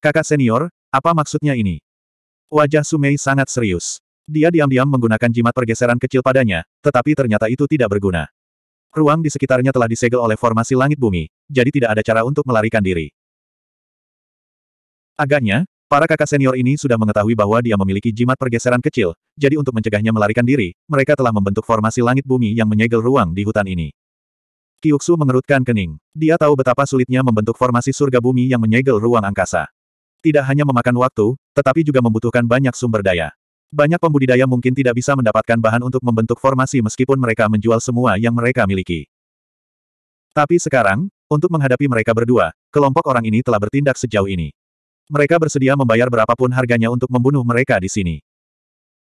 Kakak senior, apa maksudnya ini? Wajah Sumei sangat serius. Dia diam-diam menggunakan jimat pergeseran kecil padanya, tetapi ternyata itu tidak berguna. Ruang di sekitarnya telah disegel oleh formasi langit bumi, jadi tidak ada cara untuk melarikan diri. Agaknya, para kakak senior ini sudah mengetahui bahwa dia memiliki jimat pergeseran kecil, jadi untuk mencegahnya melarikan diri, mereka telah membentuk formasi langit bumi yang menyegel ruang di hutan ini. Kyuksu mengerutkan kening. Dia tahu betapa sulitnya membentuk formasi surga bumi yang menyegel ruang angkasa. Tidak hanya memakan waktu, tetapi juga membutuhkan banyak sumber daya. Banyak pembudidaya mungkin tidak bisa mendapatkan bahan untuk membentuk formasi meskipun mereka menjual semua yang mereka miliki. Tapi sekarang, untuk menghadapi mereka berdua, kelompok orang ini telah bertindak sejauh ini. Mereka bersedia membayar berapapun harganya untuk membunuh mereka di sini.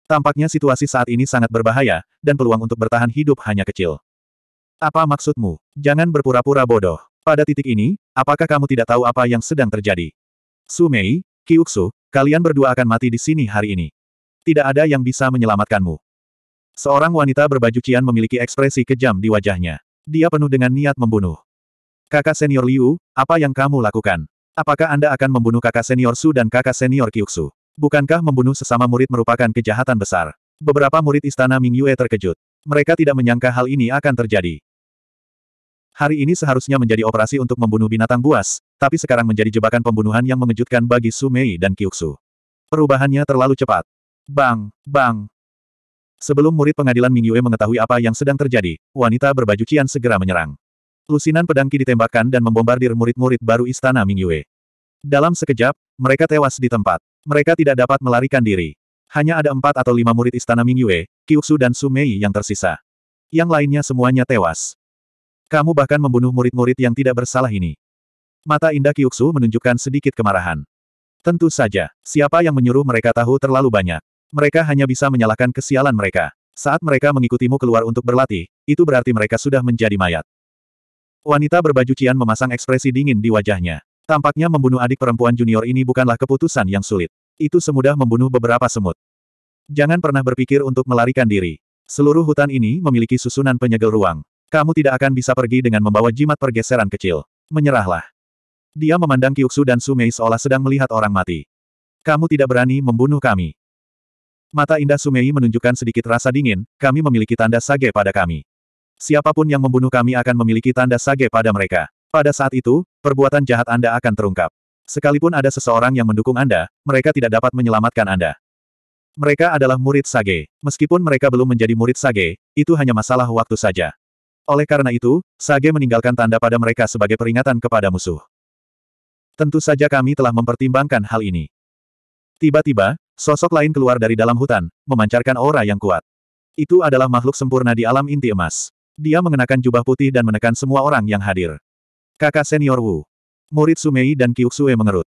Tampaknya situasi saat ini sangat berbahaya, dan peluang untuk bertahan hidup hanya kecil. Apa maksudmu? Jangan berpura-pura bodoh. Pada titik ini, apakah kamu tidak tahu apa yang sedang terjadi? Sumei, Kiuksu, kalian berdua akan mati di sini hari ini. Tidak ada yang bisa menyelamatkanmu. Seorang wanita berbaju cian memiliki ekspresi kejam di wajahnya. Dia penuh dengan niat membunuh. Kakak senior Liu, apa yang kamu lakukan? Apakah Anda akan membunuh kakak senior Su dan kakak senior Kyuksu? Bukankah membunuh sesama murid merupakan kejahatan besar? Beberapa murid istana Mingyue terkejut. Mereka tidak menyangka hal ini akan terjadi. Hari ini seharusnya menjadi operasi untuk membunuh binatang buas, tapi sekarang menjadi jebakan pembunuhan yang mengejutkan bagi Sumei dan Kyuksu. Perubahannya terlalu cepat. Bang, bang. Sebelum murid pengadilan Mingyue mengetahui apa yang sedang terjadi, wanita berbaju Cian segera menyerang. Lusinan pedang ditembakkan dan membombardir murid-murid baru istana Mingyue. Dalam sekejap, mereka tewas di tempat. Mereka tidak dapat melarikan diri. Hanya ada empat atau lima murid istana Mingyue, Kyuksu dan Sumei yang tersisa. Yang lainnya semuanya tewas. Kamu bahkan membunuh murid-murid yang tidak bersalah ini. Mata indah Kyuksu menunjukkan sedikit kemarahan. Tentu saja, siapa yang menyuruh mereka tahu terlalu banyak. Mereka hanya bisa menyalahkan kesialan mereka. Saat mereka mengikutimu keluar untuk berlatih, itu berarti mereka sudah menjadi mayat. Wanita berbaju cian memasang ekspresi dingin di wajahnya. Tampaknya membunuh adik perempuan junior ini bukanlah keputusan yang sulit. Itu semudah membunuh beberapa semut. Jangan pernah berpikir untuk melarikan diri. Seluruh hutan ini memiliki susunan penyegel ruang. Kamu tidak akan bisa pergi dengan membawa jimat pergeseran kecil. Menyerahlah. Dia memandang Kyuksu dan Sumei seolah sedang melihat orang mati. Kamu tidak berani membunuh kami. Mata indah Sumei menunjukkan sedikit rasa dingin, kami memiliki tanda sage pada kami. Siapapun yang membunuh kami akan memiliki tanda sage pada mereka. Pada saat itu, perbuatan jahat Anda akan terungkap. Sekalipun ada seseorang yang mendukung Anda, mereka tidak dapat menyelamatkan Anda. Mereka adalah murid Sage. Meskipun mereka belum menjadi murid Sage, itu hanya masalah waktu saja. Oleh karena itu, Sage meninggalkan tanda pada mereka sebagai peringatan kepada musuh. Tentu saja kami telah mempertimbangkan hal ini. Tiba-tiba, sosok lain keluar dari dalam hutan, memancarkan aura yang kuat. Itu adalah makhluk sempurna di alam inti emas. Dia mengenakan jubah putih dan menekan semua orang yang hadir. Kakak senior Wu. Murid Sumei dan Kyuksue mengerut.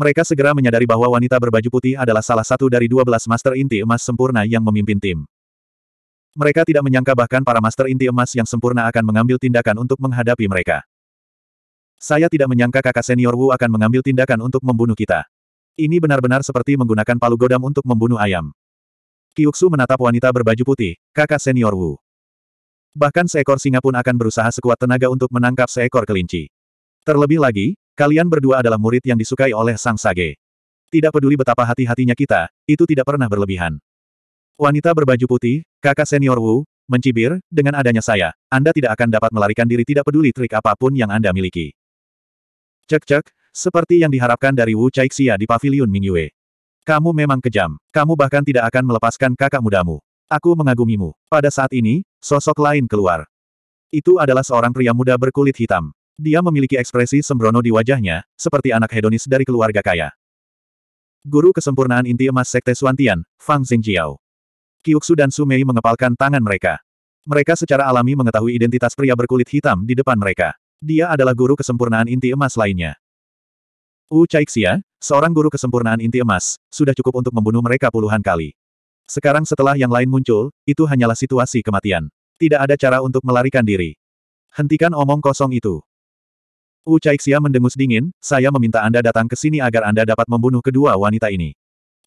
Mereka segera menyadari bahwa wanita berbaju putih adalah salah satu dari dua belas master inti emas sempurna yang memimpin tim. Mereka tidak menyangka bahkan para master inti emas yang sempurna akan mengambil tindakan untuk menghadapi mereka. Saya tidak menyangka kakak senior Wu akan mengambil tindakan untuk membunuh kita. Ini benar-benar seperti menggunakan palu godam untuk membunuh ayam. Kyuksu menatap wanita berbaju putih, kakak senior Wu. Bahkan seekor singa pun akan berusaha sekuat tenaga untuk menangkap seekor kelinci. Terlebih lagi, kalian berdua adalah murid yang disukai oleh Sang Sage. Tidak peduli betapa hati-hatinya kita, itu tidak pernah berlebihan. Wanita berbaju putih, kakak senior Wu, mencibir, dengan adanya saya, Anda tidak akan dapat melarikan diri tidak peduli trik apapun yang Anda miliki. Cek-cek, seperti yang diharapkan dari Wu Caixia di Paviliun Mingyue. Kamu memang kejam, kamu bahkan tidak akan melepaskan kakak mudamu. Aku mengagumimu. Pada saat ini, sosok lain keluar. Itu adalah seorang pria muda berkulit hitam. Dia memiliki ekspresi sembrono di wajahnya, seperti anak hedonis dari keluarga kaya. Guru kesempurnaan inti emas Sekte Suantian, Fang Xingjiao. Kiuksu dan Sumei mengepalkan tangan mereka. Mereka secara alami mengetahui identitas pria berkulit hitam di depan mereka. Dia adalah guru kesempurnaan inti emas lainnya. Wu Caixia, seorang guru kesempurnaan inti emas, sudah cukup untuk membunuh mereka puluhan kali. Sekarang setelah yang lain muncul, itu hanyalah situasi kematian. Tidak ada cara untuk melarikan diri. Hentikan omong kosong itu. Wu Caixia mendengus dingin, saya meminta Anda datang ke sini agar Anda dapat membunuh kedua wanita ini.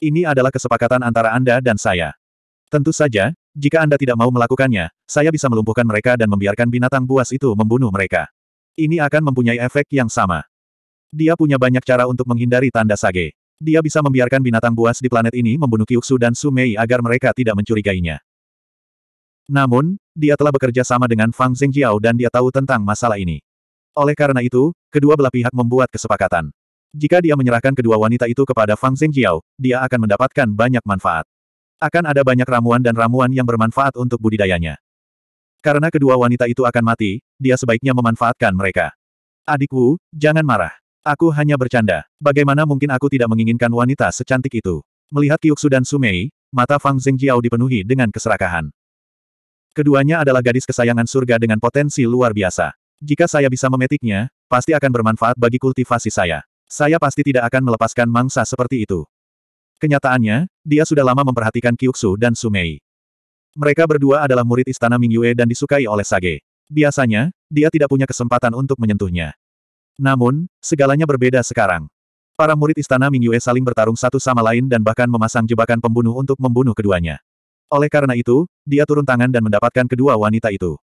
Ini adalah kesepakatan antara Anda dan saya. Tentu saja, jika Anda tidak mau melakukannya, saya bisa melumpuhkan mereka dan membiarkan binatang buas itu membunuh mereka. Ini akan mempunyai efek yang sama. Dia punya banyak cara untuk menghindari tanda sage. Dia bisa membiarkan binatang buas di planet ini membunuh Kyuksu dan Sumei agar mereka tidak mencurigainya. Namun, dia telah bekerja sama dengan Fang Zhengjiao dan dia tahu tentang masalah ini. Oleh karena itu, kedua belah pihak membuat kesepakatan. Jika dia menyerahkan kedua wanita itu kepada Fang Zhengjiao, dia akan mendapatkan banyak manfaat. Akan ada banyak ramuan dan ramuan yang bermanfaat untuk budidayanya. Karena kedua wanita itu akan mati, dia sebaiknya memanfaatkan mereka. Adikku, jangan marah. Aku hanya bercanda. Bagaimana mungkin aku tidak menginginkan wanita secantik itu? Melihat Kyuksu dan Sumei, mata Fang Zhengjiao dipenuhi dengan keserakahan. Keduanya adalah gadis kesayangan surga dengan potensi luar biasa. Jika saya bisa memetiknya, pasti akan bermanfaat bagi kultivasi saya. Saya pasti tidak akan melepaskan mangsa seperti itu. Kenyataannya, dia sudah lama memperhatikan Kyuksu dan Sumei. Mereka berdua adalah murid istana Mingyue dan disukai oleh Sage. Biasanya, dia tidak punya kesempatan untuk menyentuhnya. Namun, segalanya berbeda sekarang. Para murid istana Mingyue saling bertarung satu sama lain dan bahkan memasang jebakan pembunuh untuk membunuh keduanya. Oleh karena itu, dia turun tangan dan mendapatkan kedua wanita itu.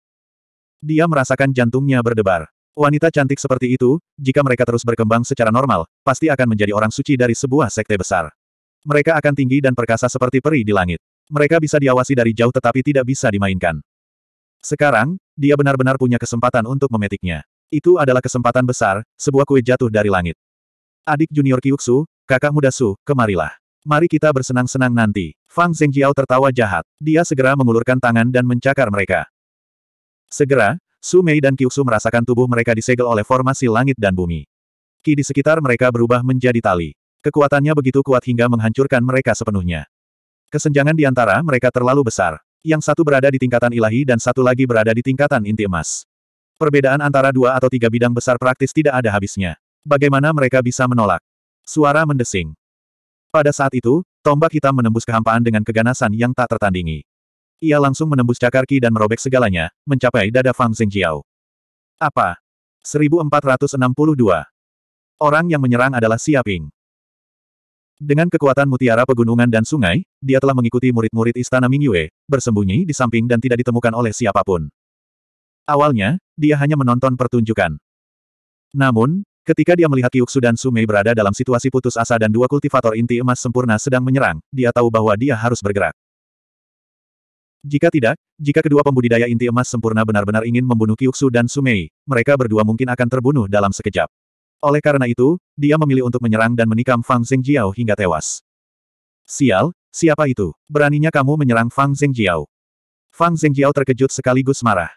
Dia merasakan jantungnya berdebar. Wanita cantik seperti itu, jika mereka terus berkembang secara normal, pasti akan menjadi orang suci dari sebuah sekte besar. Mereka akan tinggi dan perkasa seperti peri di langit. Mereka bisa diawasi dari jauh tetapi tidak bisa dimainkan. Sekarang, dia benar-benar punya kesempatan untuk memetiknya. Itu adalah kesempatan besar, sebuah kue jatuh dari langit. Adik junior Kyuksu, kakak muda Su, kemarilah. Mari kita bersenang-senang nanti. Fang Zhengjiao tertawa jahat. Dia segera mengulurkan tangan dan mencakar mereka. Segera, Su Mei dan Kyuksu merasakan tubuh mereka disegel oleh formasi langit dan bumi. Ki di sekitar mereka berubah menjadi tali. Kekuatannya begitu kuat hingga menghancurkan mereka sepenuhnya. Kesenjangan di antara mereka terlalu besar. Yang satu berada di tingkatan ilahi dan satu lagi berada di tingkatan inti emas. Perbedaan antara dua atau tiga bidang besar praktis tidak ada habisnya. Bagaimana mereka bisa menolak? Suara mendesing. Pada saat itu, tombak hitam menembus kehampaan dengan keganasan yang tak tertandingi. Ia langsung menembus cakar ki dan merobek segalanya, mencapai dada Fang Zhengjiao. Apa? 1462. Orang yang menyerang adalah Xiaping. Dengan kekuatan mutiara pegunungan dan sungai, dia telah mengikuti murid-murid istana Mingyue, bersembunyi di samping dan tidak ditemukan oleh siapapun. Awalnya, dia hanya menonton pertunjukan. Namun, ketika dia melihat Kyuksu dan Sumei berada dalam situasi putus asa dan dua kultivator inti emas sempurna sedang menyerang, dia tahu bahwa dia harus bergerak. Jika tidak, jika kedua pembudidaya inti emas sempurna benar-benar ingin membunuh Kyuksu dan Sumei, mereka berdua mungkin akan terbunuh dalam sekejap. Oleh karena itu, dia memilih untuk menyerang dan menikam Fang Zhengjiao hingga tewas. Sial, siapa itu? Beraninya kamu menyerang Fang Zhengjiao. Fang Zhengjiao terkejut sekaligus marah.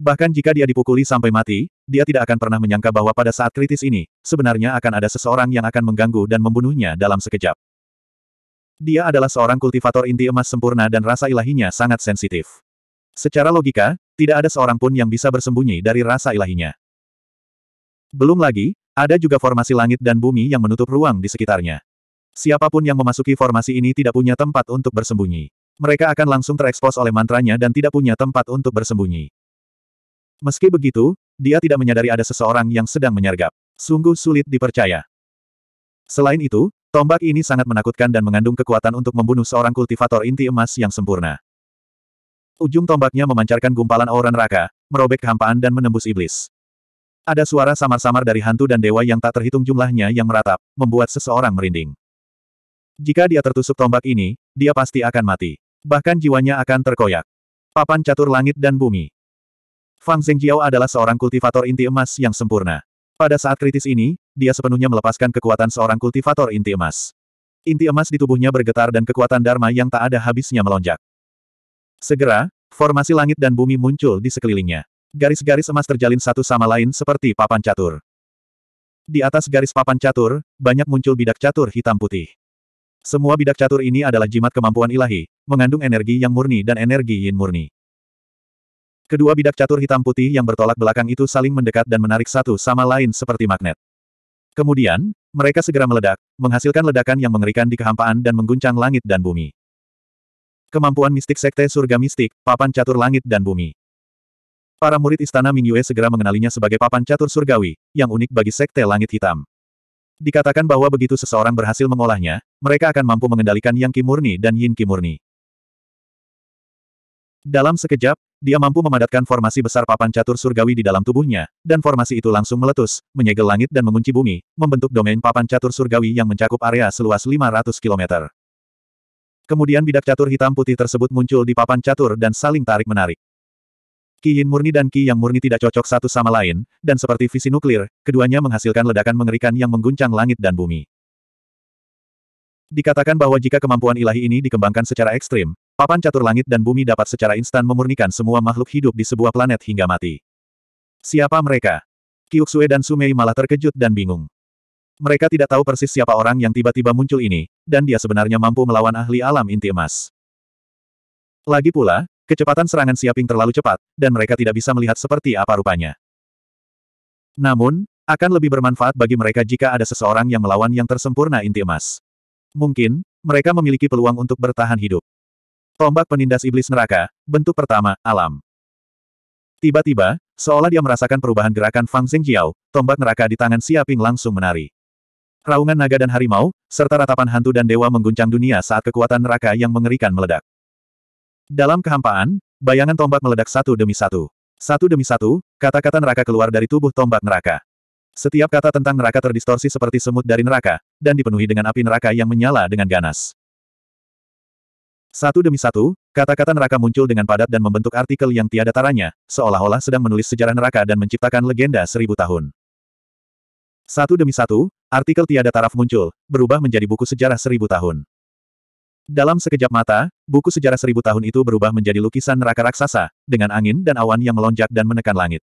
Bahkan jika dia dipukuli sampai mati, dia tidak akan pernah menyangka bahwa pada saat kritis ini, sebenarnya akan ada seseorang yang akan mengganggu dan membunuhnya dalam sekejap. Dia adalah seorang kultivator inti emas sempurna dan rasa ilahinya sangat sensitif. Secara logika, tidak ada seorang pun yang bisa bersembunyi dari rasa ilahinya. Belum lagi, ada juga formasi langit dan bumi yang menutup ruang di sekitarnya. Siapapun yang memasuki formasi ini tidak punya tempat untuk bersembunyi. Mereka akan langsung terekspos oleh mantranya dan tidak punya tempat untuk bersembunyi. Meski begitu, dia tidak menyadari ada seseorang yang sedang menyergap. Sungguh sulit dipercaya. Selain itu, tombak ini sangat menakutkan dan mengandung kekuatan untuk membunuh seorang kultivator inti emas yang sempurna. Ujung tombaknya memancarkan gumpalan aura neraka, merobek kehampaan dan menembus iblis. Ada suara samar-samar dari hantu dan dewa yang tak terhitung jumlahnya yang meratap, membuat seseorang merinding. Jika dia tertusuk tombak ini, dia pasti akan mati. Bahkan jiwanya akan terkoyak. Papan catur langit dan bumi. Fang Zhengjiao adalah seorang kultivator inti emas yang sempurna. Pada saat kritis ini, dia sepenuhnya melepaskan kekuatan seorang kultivator inti emas. Inti emas di tubuhnya bergetar dan kekuatan Dharma yang tak ada habisnya melonjak. Segera, formasi langit dan bumi muncul di sekelilingnya. Garis-garis emas terjalin satu sama lain seperti papan catur. Di atas garis papan catur, banyak muncul bidak catur hitam putih. Semua bidak catur ini adalah jimat kemampuan ilahi, mengandung energi yang murni dan energi yin murni. Kedua bidak catur hitam putih yang bertolak belakang itu saling mendekat dan menarik satu sama lain seperti magnet. Kemudian, mereka segera meledak, menghasilkan ledakan yang mengerikan di kehampaan dan mengguncang langit dan bumi. Kemampuan mistik Sekte Surga Mistik, Papan Catur Langit dan Bumi Para murid istana Mingyue segera mengenalinya sebagai papan catur surgawi, yang unik bagi sekte langit hitam. Dikatakan bahwa begitu seseorang berhasil mengolahnya, mereka akan mampu mengendalikan Yang Kimurni dan Yin Kimurni. Dalam sekejap, dia mampu memadatkan formasi besar papan catur surgawi di dalam tubuhnya, dan formasi itu langsung meletus, menyegel langit dan mengunci bumi, membentuk domain papan catur surgawi yang mencakup area seluas 500 km. Kemudian bidak catur hitam putih tersebut muncul di papan catur dan saling tarik-menarik. Ki Yin murni dan Ki yang murni tidak cocok satu sama lain, dan seperti visi nuklir, keduanya menghasilkan ledakan mengerikan yang mengguncang langit dan bumi. Dikatakan bahwa jika kemampuan ilahi ini dikembangkan secara ekstrim, papan catur langit dan bumi dapat secara instan memurnikan semua makhluk hidup di sebuah planet hingga mati. Siapa mereka? Kiuksue dan Sumei malah terkejut dan bingung. Mereka tidak tahu persis siapa orang yang tiba-tiba muncul ini, dan dia sebenarnya mampu melawan ahli alam inti emas. Lagi pula, Kecepatan serangan Siaping terlalu cepat, dan mereka tidak bisa melihat seperti apa rupanya. Namun, akan lebih bermanfaat bagi mereka jika ada seseorang yang melawan yang tersempurna inti emas. Mungkin, mereka memiliki peluang untuk bertahan hidup. Tombak penindas iblis neraka, bentuk pertama, alam. Tiba-tiba, seolah dia merasakan perubahan gerakan Fang Zhengjiao, tombak neraka di tangan Siaping langsung menari. Raungan naga dan harimau, serta ratapan hantu dan dewa mengguncang dunia saat kekuatan neraka yang mengerikan meledak. Dalam kehampaan, bayangan tombak meledak satu demi satu. Satu demi satu, kata-kata neraka keluar dari tubuh tombak neraka. Setiap kata tentang neraka terdistorsi seperti semut dari neraka, dan dipenuhi dengan api neraka yang menyala dengan ganas. Satu demi satu, kata-kata neraka muncul dengan padat dan membentuk artikel yang tiada taranya, seolah-olah sedang menulis sejarah neraka dan menciptakan legenda seribu tahun. Satu demi satu, artikel tiada taraf muncul, berubah menjadi buku sejarah seribu tahun. Dalam sekejap mata, buku sejarah seribu tahun itu berubah menjadi lukisan neraka raksasa, dengan angin dan awan yang melonjak dan menekan langit.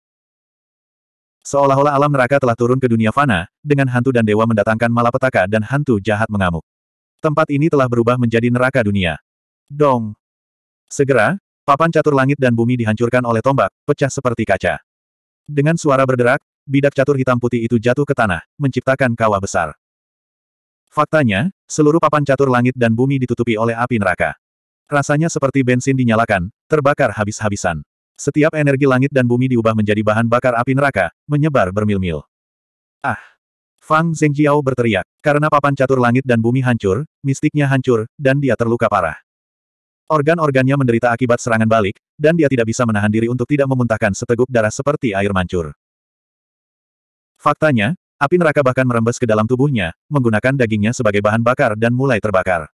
Seolah-olah alam neraka telah turun ke dunia fana, dengan hantu dan dewa mendatangkan malapetaka dan hantu jahat mengamuk. Tempat ini telah berubah menjadi neraka dunia. Dong! Segera, papan catur langit dan bumi dihancurkan oleh tombak, pecah seperti kaca. Dengan suara berderak, bidak catur hitam putih itu jatuh ke tanah, menciptakan kawah besar. Faktanya, seluruh papan catur langit dan bumi ditutupi oleh api neraka. Rasanya seperti bensin dinyalakan, terbakar habis-habisan. Setiap energi langit dan bumi diubah menjadi bahan bakar api neraka, menyebar bermil-mil. Ah! Fang Zhengjiao berteriak, karena papan catur langit dan bumi hancur, mistiknya hancur, dan dia terluka parah. Organ-organnya menderita akibat serangan balik, dan dia tidak bisa menahan diri untuk tidak memuntahkan seteguk darah seperti air mancur. Faktanya, Api neraka bahkan merembes ke dalam tubuhnya, menggunakan dagingnya sebagai bahan bakar dan mulai terbakar.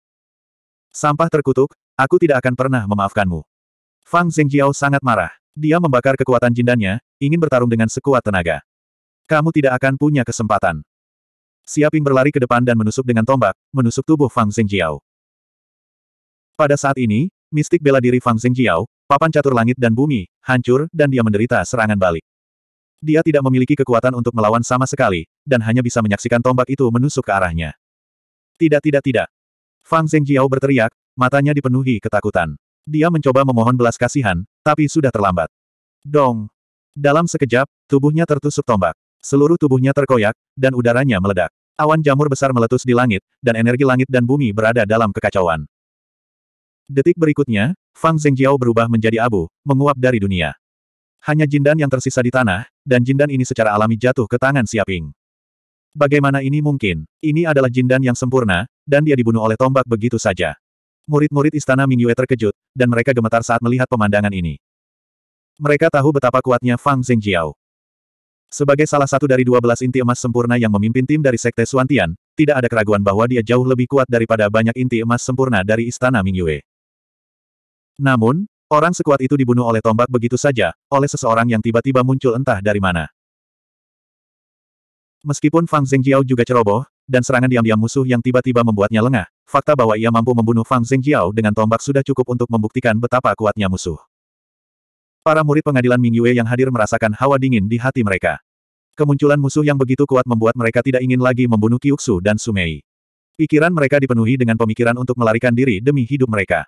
Sampah terkutuk, aku tidak akan pernah memaafkanmu. Fang Zhengjiao sangat marah. Dia membakar kekuatan jindannya, ingin bertarung dengan sekuat tenaga. Kamu tidak akan punya kesempatan. Siaping berlari ke depan dan menusuk dengan tombak, menusuk tubuh Fang Zhengjiao. Pada saat ini, mistik bela diri Fang Zhengjiao, papan catur langit dan bumi, hancur, dan dia menderita serangan balik. Dia tidak memiliki kekuatan untuk melawan sama sekali, dan hanya bisa menyaksikan tombak itu menusuk ke arahnya. Tidak tidak tidak. Fang Zhengjiao berteriak, matanya dipenuhi ketakutan. Dia mencoba memohon belas kasihan, tapi sudah terlambat. Dong! Dalam sekejap, tubuhnya tertusuk tombak. Seluruh tubuhnya terkoyak, dan udaranya meledak. Awan jamur besar meletus di langit, dan energi langit dan bumi berada dalam kekacauan. Detik berikutnya, Fang Zhengjiao berubah menjadi abu, menguap dari dunia. Hanya jindan yang tersisa di tanah, dan jindan ini secara alami jatuh ke tangan Siaping. Bagaimana ini mungkin? Ini adalah jindan yang sempurna, dan dia dibunuh oleh tombak begitu saja. Murid-murid istana Mingyue terkejut, dan mereka gemetar saat melihat pemandangan ini. Mereka tahu betapa kuatnya Fang Zhengjiao. Sebagai salah satu dari dua belas inti emas sempurna yang memimpin tim dari Sekte Suantian, tidak ada keraguan bahwa dia jauh lebih kuat daripada banyak inti emas sempurna dari Istana Mingyue. Namun, Orang sekuat itu dibunuh oleh tombak begitu saja, oleh seseorang yang tiba-tiba muncul entah dari mana. Meskipun Fang Zhengjiao juga ceroboh, dan serangan diam-diam musuh yang tiba-tiba membuatnya lengah, fakta bahwa ia mampu membunuh Fang Zhengjiao dengan tombak sudah cukup untuk membuktikan betapa kuatnya musuh. Para murid pengadilan Mingyue yang hadir merasakan hawa dingin di hati mereka. Kemunculan musuh yang begitu kuat membuat mereka tidak ingin lagi membunuh Kyuksu dan Sumei. Pikiran mereka dipenuhi dengan pemikiran untuk melarikan diri demi hidup mereka.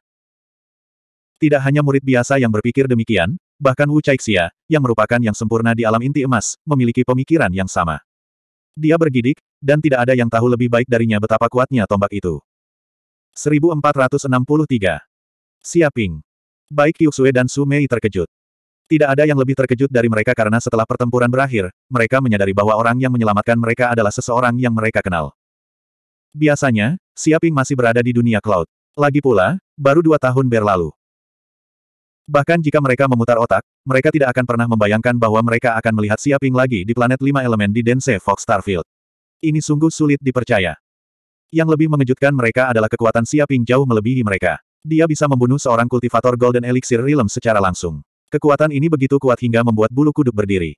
Tidak hanya murid biasa yang berpikir demikian, bahkan Wu Caixia, yang merupakan yang sempurna di alam inti emas, memiliki pemikiran yang sama. Dia bergidik, dan tidak ada yang tahu lebih baik darinya betapa kuatnya tombak itu. 1463. Siaping. Baik Kyuksue dan Sumei terkejut. Tidak ada yang lebih terkejut dari mereka karena setelah pertempuran berakhir, mereka menyadari bahwa orang yang menyelamatkan mereka adalah seseorang yang mereka kenal. Biasanya, Siaping masih berada di dunia cloud. Lagi pula, baru dua tahun berlalu. Bahkan jika mereka memutar otak, mereka tidak akan pernah membayangkan bahwa mereka akan melihat Siaping lagi di planet lima elemen di Dense Fox Starfield. Ini sungguh sulit dipercaya. Yang lebih mengejutkan mereka adalah kekuatan Siaping jauh melebihi mereka. Dia bisa membunuh seorang kultivator Golden Elixir Realm secara langsung. Kekuatan ini begitu kuat hingga membuat bulu kuduk berdiri.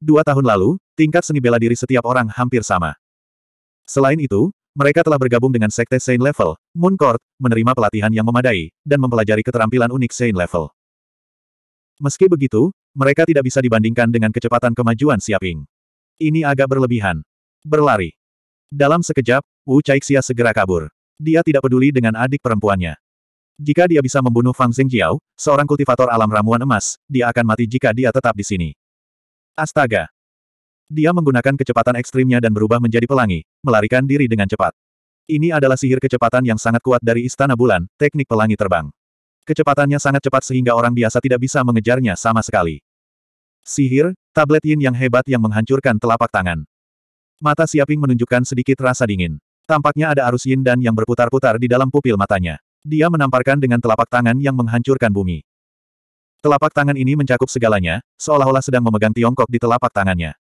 Dua tahun lalu, tingkat seni bela diri setiap orang hampir sama. Selain itu, mereka telah bergabung dengan Sekte Saint Level, Moon Court, menerima pelatihan yang memadai, dan mempelajari keterampilan unik Saint Level. Meski begitu, mereka tidak bisa dibandingkan dengan kecepatan kemajuan Siaping. Ini agak berlebihan. Berlari. Dalam sekejap, Wu Caixia segera kabur. Dia tidak peduli dengan adik perempuannya. Jika dia bisa membunuh Fang Zhengjiao, seorang kultivator alam ramuan emas, dia akan mati jika dia tetap di sini. Astaga! Dia menggunakan kecepatan ekstrimnya dan berubah menjadi pelangi, melarikan diri dengan cepat. Ini adalah sihir kecepatan yang sangat kuat dari Istana Bulan, teknik pelangi terbang. Kecepatannya sangat cepat sehingga orang biasa tidak bisa mengejarnya sama sekali. Sihir, tablet yin yang hebat yang menghancurkan telapak tangan. Mata Siaping menunjukkan sedikit rasa dingin. Tampaknya ada arus yin dan yang berputar-putar di dalam pupil matanya. Dia menamparkan dengan telapak tangan yang menghancurkan bumi. Telapak tangan ini mencakup segalanya, seolah-olah sedang memegang Tiongkok di telapak tangannya.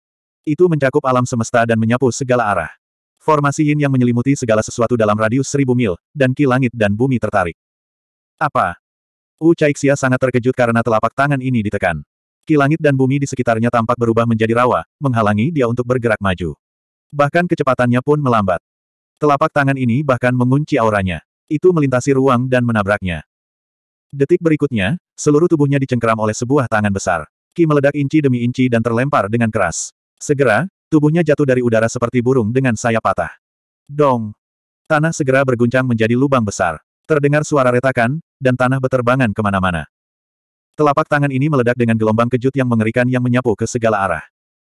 Itu mencakup alam semesta dan menyapu segala arah. Formasi yin yang menyelimuti segala sesuatu dalam radius seribu mil, dan ki langit dan bumi tertarik. Apa? Wu Caixia sangat terkejut karena telapak tangan ini ditekan. Ki langit dan bumi di sekitarnya tampak berubah menjadi rawa, menghalangi dia untuk bergerak maju. Bahkan kecepatannya pun melambat. Telapak tangan ini bahkan mengunci auranya. Itu melintasi ruang dan menabraknya. Detik berikutnya, seluruh tubuhnya dicengkeram oleh sebuah tangan besar. Ki meledak inci demi inci dan terlempar dengan keras. Segera, tubuhnya jatuh dari udara seperti burung dengan sayap patah. Dong! Tanah segera berguncang menjadi lubang besar. Terdengar suara retakan, dan tanah beterbangan kemana-mana. Telapak tangan ini meledak dengan gelombang kejut yang mengerikan yang menyapu ke segala arah.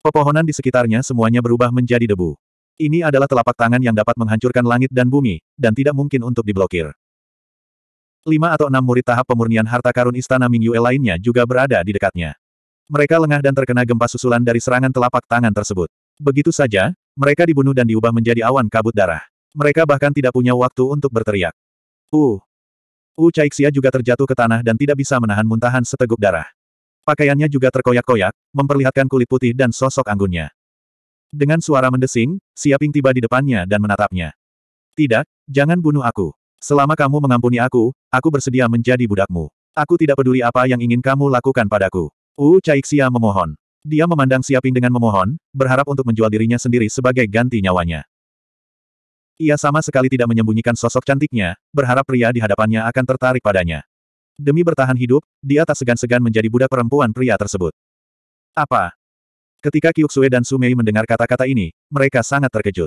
Pepohonan di sekitarnya semuanya berubah menjadi debu. Ini adalah telapak tangan yang dapat menghancurkan langit dan bumi, dan tidak mungkin untuk diblokir. Lima atau enam murid tahap pemurnian harta karun istana Mingyue lainnya juga berada di dekatnya. Mereka lengah dan terkena gempa susulan dari serangan telapak tangan tersebut. Begitu saja, mereka dibunuh dan diubah menjadi awan kabut darah. Mereka bahkan tidak punya waktu untuk berteriak. U. Uh. Caixia juga terjatuh ke tanah dan tidak bisa menahan muntahan seteguk darah. Pakaiannya juga terkoyak-koyak, memperlihatkan kulit putih dan sosok anggunnya. Dengan suara mendesing, Siaping tiba di depannya dan menatapnya. Tidak, jangan bunuh aku. Selama kamu mengampuni aku, aku bersedia menjadi budakmu. Aku tidak peduli apa yang ingin kamu lakukan padaku. Wu Caixia memohon. Dia memandang Siaping dengan memohon, berharap untuk menjual dirinya sendiri sebagai ganti nyawanya. Ia sama sekali tidak menyembunyikan sosok cantiknya, berharap pria di hadapannya akan tertarik padanya. Demi bertahan hidup, dia tak segan-segan menjadi budak perempuan pria tersebut. Apa? Ketika Kyuksue dan Sumei mendengar kata-kata ini, mereka sangat terkejut.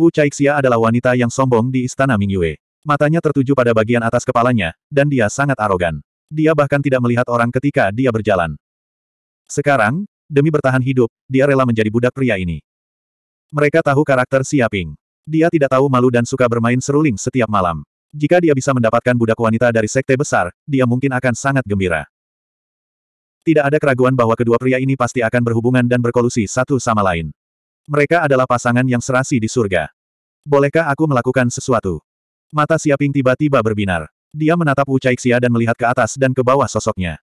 Wu Caixia adalah wanita yang sombong di istana Mingyue. Matanya tertuju pada bagian atas kepalanya, dan dia sangat arogan. Dia bahkan tidak melihat orang ketika dia berjalan. Sekarang, demi bertahan hidup, dia rela menjadi budak pria ini. Mereka tahu karakter Siaping. Dia tidak tahu malu dan suka bermain seruling setiap malam. Jika dia bisa mendapatkan budak wanita dari sekte besar, dia mungkin akan sangat gembira. Tidak ada keraguan bahwa kedua pria ini pasti akan berhubungan dan berkolusi satu sama lain. Mereka adalah pasangan yang serasi di surga. Bolehkah aku melakukan sesuatu? Mata Siaping tiba-tiba berbinar. Dia menatap Wu Caixia dan melihat ke atas dan ke bawah sosoknya.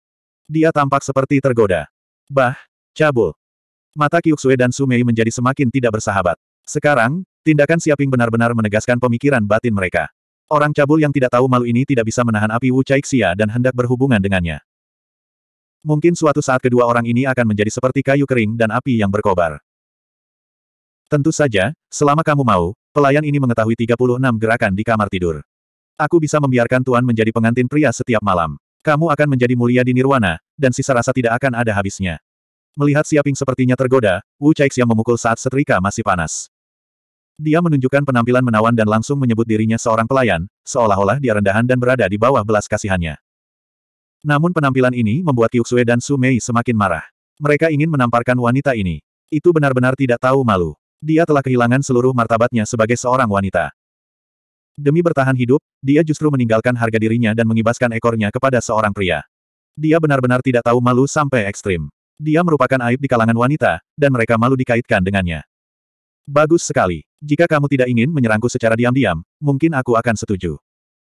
Dia tampak seperti tergoda. Bah, cabul. Mata Kyuksue dan Sumei menjadi semakin tidak bersahabat. Sekarang, tindakan Siaping benar-benar menegaskan pemikiran batin mereka. Orang cabul yang tidak tahu malu ini tidak bisa menahan api Wu Caixia dan hendak berhubungan dengannya. Mungkin suatu saat kedua orang ini akan menjadi seperti kayu kering dan api yang berkobar. Tentu saja, selama kamu mau, pelayan ini mengetahui 36 gerakan di kamar tidur. Aku bisa membiarkan Tuan menjadi pengantin pria setiap malam. Kamu akan menjadi mulia di Nirwana, dan sisa rasa tidak akan ada habisnya. Melihat Siaping sepertinya tergoda, Wu Caixia memukul saat setrika masih panas. Dia menunjukkan penampilan menawan dan langsung menyebut dirinya seorang pelayan, seolah-olah dia rendahan dan berada di bawah belas kasihannya. Namun penampilan ini membuat Yuxue dan Su Mei semakin marah. Mereka ingin menamparkan wanita ini. Itu benar-benar tidak tahu malu. Dia telah kehilangan seluruh martabatnya sebagai seorang wanita. Demi bertahan hidup, dia justru meninggalkan harga dirinya dan mengibaskan ekornya kepada seorang pria. Dia benar-benar tidak tahu malu sampai ekstrim. Dia merupakan aib di kalangan wanita, dan mereka malu dikaitkan dengannya. Bagus sekali. Jika kamu tidak ingin menyerangku secara diam-diam, mungkin aku akan setuju.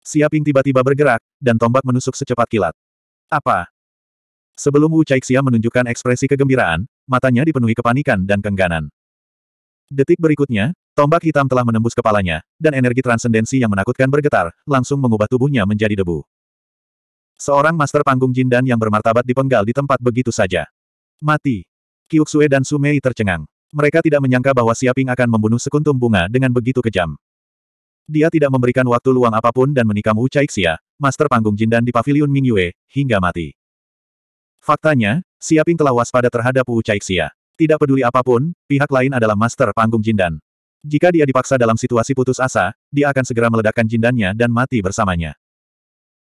Siaping tiba-tiba bergerak, dan tombak menusuk secepat kilat. Apa? Sebelum Wu Caixia menunjukkan ekspresi kegembiraan, matanya dipenuhi kepanikan dan kengganan. Detik berikutnya, Tombak hitam telah menembus kepalanya, dan energi transendensi yang menakutkan bergetar, langsung mengubah tubuhnya menjadi debu. Seorang master panggung Jindan yang bermartabat dipenggal di tempat begitu saja. Mati. Kyuksue dan Sumei tercengang. Mereka tidak menyangka bahwa Siaping akan membunuh sekuntum bunga dengan begitu kejam. Dia tidak memberikan waktu luang apapun dan menikam Wu Caixia, master panggung Jindan di paviliun Mingyue, hingga mati. Faktanya, Siaping telah waspada terhadap Wu Caixia. Tidak peduli apapun, pihak lain adalah master panggung Jindan. Jika dia dipaksa dalam situasi putus asa, dia akan segera meledakkan jindannya dan mati bersamanya.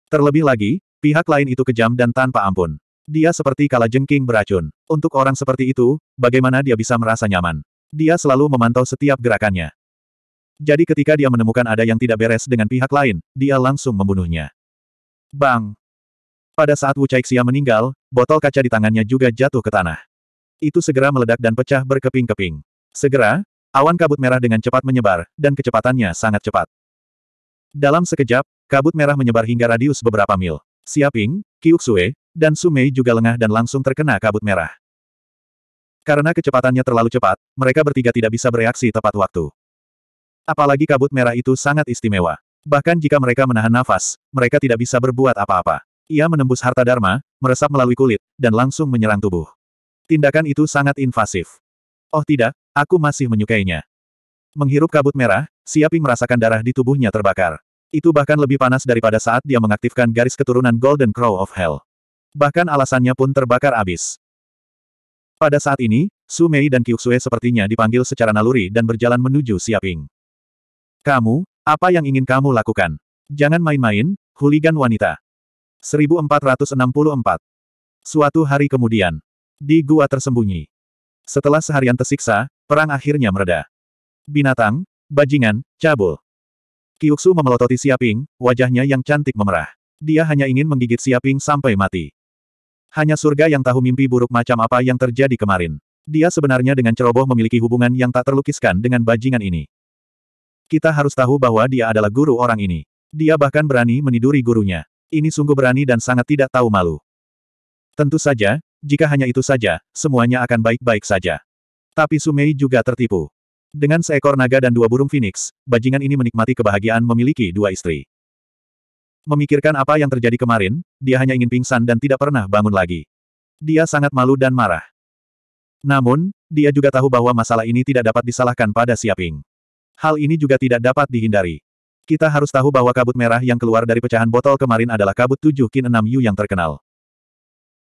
Terlebih lagi, pihak lain itu kejam dan tanpa ampun. Dia seperti kala jengking beracun. Untuk orang seperti itu, bagaimana dia bisa merasa nyaman? Dia selalu memantau setiap gerakannya. Jadi ketika dia menemukan ada yang tidak beres dengan pihak lain, dia langsung membunuhnya. Bang! Pada saat Wu Caixia meninggal, botol kaca di tangannya juga jatuh ke tanah. Itu segera meledak dan pecah berkeping-keping. Segera, Awan kabut merah dengan cepat menyebar, dan kecepatannya sangat cepat. Dalam sekejap, kabut merah menyebar hingga radius beberapa mil. Siaping, Kyuksue, dan Sumei juga lengah dan langsung terkena kabut merah. Karena kecepatannya terlalu cepat, mereka bertiga tidak bisa bereaksi tepat waktu. Apalagi kabut merah itu sangat istimewa. Bahkan jika mereka menahan nafas, mereka tidak bisa berbuat apa-apa. Ia menembus harta dharma, meresap melalui kulit, dan langsung menyerang tubuh. Tindakan itu sangat invasif. Oh tidak, Aku masih menyukainya. Menghirup kabut merah, Siaping merasakan darah di tubuhnya terbakar. Itu bahkan lebih panas daripada saat dia mengaktifkan garis keturunan Golden Crow of Hell. Bahkan alasannya pun terbakar abis. Pada saat ini, Su Mei dan Kyuksue sepertinya dipanggil secara naluri dan berjalan menuju Siaping. Kamu, apa yang ingin kamu lakukan? Jangan main-main, huligan wanita. 1464 Suatu hari kemudian, di gua tersembunyi. Setelah seharian tersiksa, perang akhirnya mereda. Binatang, bajingan, cabul. Kiuksu memelototi Siaping, wajahnya yang cantik memerah. Dia hanya ingin menggigit Siaping sampai mati. Hanya surga yang tahu mimpi buruk macam apa yang terjadi kemarin. Dia sebenarnya dengan ceroboh memiliki hubungan yang tak terlukiskan dengan bajingan ini. Kita harus tahu bahwa dia adalah guru orang ini. Dia bahkan berani meniduri gurunya. Ini sungguh berani dan sangat tidak tahu malu. Tentu saja, jika hanya itu saja, semuanya akan baik-baik saja. Tapi Sumei juga tertipu. Dengan seekor naga dan dua burung phoenix, bajingan ini menikmati kebahagiaan memiliki dua istri. Memikirkan apa yang terjadi kemarin, dia hanya ingin pingsan dan tidak pernah bangun lagi. Dia sangat malu dan marah. Namun, dia juga tahu bahwa masalah ini tidak dapat disalahkan pada Siaping. Hal ini juga tidak dapat dihindari. Kita harus tahu bahwa kabut merah yang keluar dari pecahan botol kemarin adalah kabut tujuh kin enam Yu yang terkenal.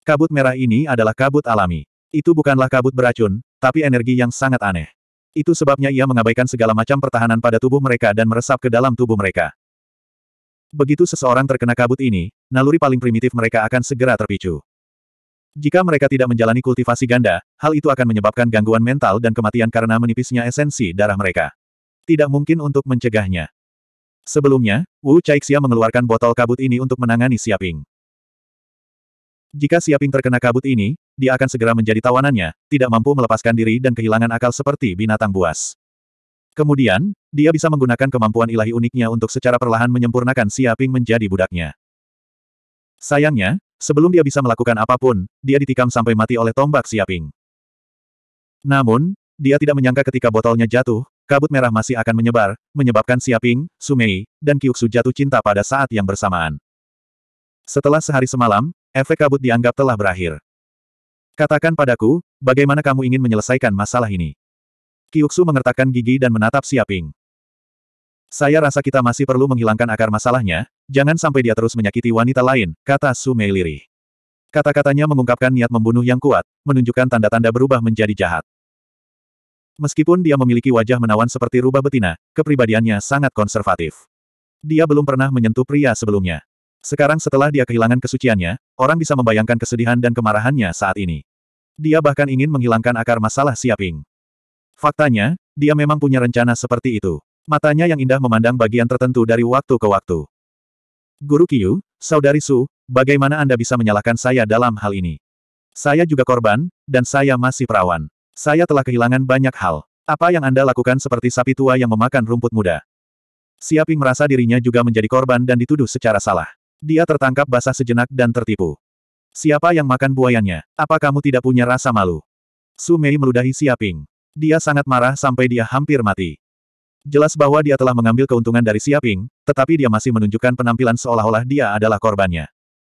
Kabut merah ini adalah kabut alami. Itu bukanlah kabut beracun, tapi energi yang sangat aneh. Itu sebabnya ia mengabaikan segala macam pertahanan pada tubuh mereka dan meresap ke dalam tubuh mereka. Begitu seseorang terkena kabut ini, naluri paling primitif mereka akan segera terpicu. Jika mereka tidak menjalani kultivasi ganda, hal itu akan menyebabkan gangguan mental dan kematian karena menipisnya esensi darah mereka. Tidak mungkin untuk mencegahnya. Sebelumnya, Wu Caixia mengeluarkan botol kabut ini untuk menangani Siaping. Jika Siaping terkena kabut ini, dia akan segera menjadi tawanannya, tidak mampu melepaskan diri dan kehilangan akal seperti binatang buas. Kemudian, dia bisa menggunakan kemampuan ilahi uniknya untuk secara perlahan menyempurnakan Siaping menjadi budaknya. Sayangnya, sebelum dia bisa melakukan apapun, dia ditikam sampai mati oleh tombak Siaping. Namun, dia tidak menyangka ketika botolnya jatuh, kabut merah masih akan menyebar, menyebabkan Siaping, Sumei, dan Kyuksu jatuh cinta pada saat yang bersamaan. Setelah sehari semalam, Efek kabut dianggap telah berakhir. Katakan padaku, bagaimana kamu ingin menyelesaikan masalah ini? Kiuksu mengertakkan gigi dan menatap Siaping. Saya rasa kita masih perlu menghilangkan akar masalahnya, jangan sampai dia terus menyakiti wanita lain, kata Su Mei Kata-katanya mengungkapkan niat membunuh yang kuat, menunjukkan tanda-tanda berubah menjadi jahat. Meskipun dia memiliki wajah menawan seperti rubah betina, kepribadiannya sangat konservatif. Dia belum pernah menyentuh pria sebelumnya. Sekarang setelah dia kehilangan kesuciannya, orang bisa membayangkan kesedihan dan kemarahannya saat ini. Dia bahkan ingin menghilangkan akar masalah Siaping. Faktanya, dia memang punya rencana seperti itu. Matanya yang indah memandang bagian tertentu dari waktu ke waktu. Guru Kiyu, Saudari Su, bagaimana Anda bisa menyalahkan saya dalam hal ini? Saya juga korban, dan saya masih perawan. Saya telah kehilangan banyak hal. Apa yang Anda lakukan seperti sapi tua yang memakan rumput muda? Siaping merasa dirinya juga menjadi korban dan dituduh secara salah. Dia tertangkap basah sejenak dan tertipu. Siapa yang makan buayanya? Apa kamu tidak punya rasa malu? Su Mei meludahi Siaping. Dia sangat marah sampai dia hampir mati. Jelas bahwa dia telah mengambil keuntungan dari Siaping, tetapi dia masih menunjukkan penampilan seolah-olah dia adalah korbannya.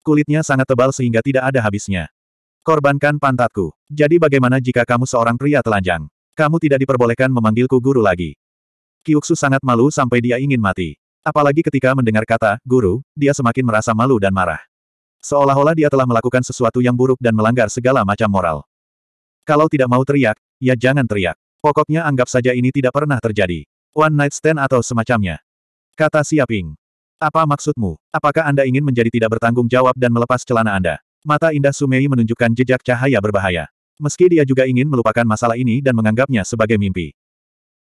Kulitnya sangat tebal sehingga tidak ada habisnya. Korbankan pantatku. Jadi bagaimana jika kamu seorang pria telanjang? Kamu tidak diperbolehkan memanggilku guru lagi. Kiuksu sangat malu sampai dia ingin mati. Apalagi ketika mendengar kata, guru, dia semakin merasa malu dan marah. Seolah-olah dia telah melakukan sesuatu yang buruk dan melanggar segala macam moral. Kalau tidak mau teriak, ya jangan teriak. Pokoknya anggap saja ini tidak pernah terjadi. One night stand atau semacamnya. Kata Siaping. Apa maksudmu? Apakah Anda ingin menjadi tidak bertanggung jawab dan melepas celana Anda? Mata indah Sumei menunjukkan jejak cahaya berbahaya. Meski dia juga ingin melupakan masalah ini dan menganggapnya sebagai mimpi.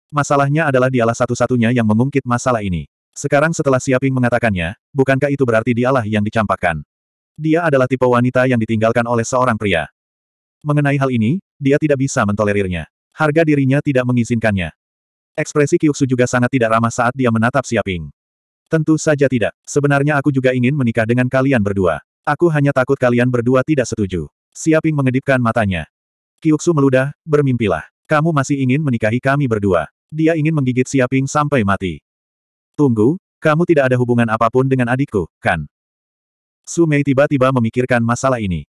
Masalahnya adalah dialah satu-satunya yang mengungkit masalah ini. Sekarang setelah Siaping mengatakannya, bukankah itu berarti dialah yang dicampakkan? Dia adalah tipe wanita yang ditinggalkan oleh seorang pria. Mengenai hal ini, dia tidak bisa mentolerirnya. Harga dirinya tidak mengizinkannya. Ekspresi Kyuksu juga sangat tidak ramah saat dia menatap Siaping. Tentu saja tidak. Sebenarnya aku juga ingin menikah dengan kalian berdua. Aku hanya takut kalian berdua tidak setuju. Siaping mengedipkan matanya. Kyuksu meludah, bermimpilah. Kamu masih ingin menikahi kami berdua. Dia ingin menggigit Siaping sampai mati. Tunggu, kamu tidak ada hubungan apapun dengan adikku, kan? Su Mei tiba-tiba memikirkan masalah ini.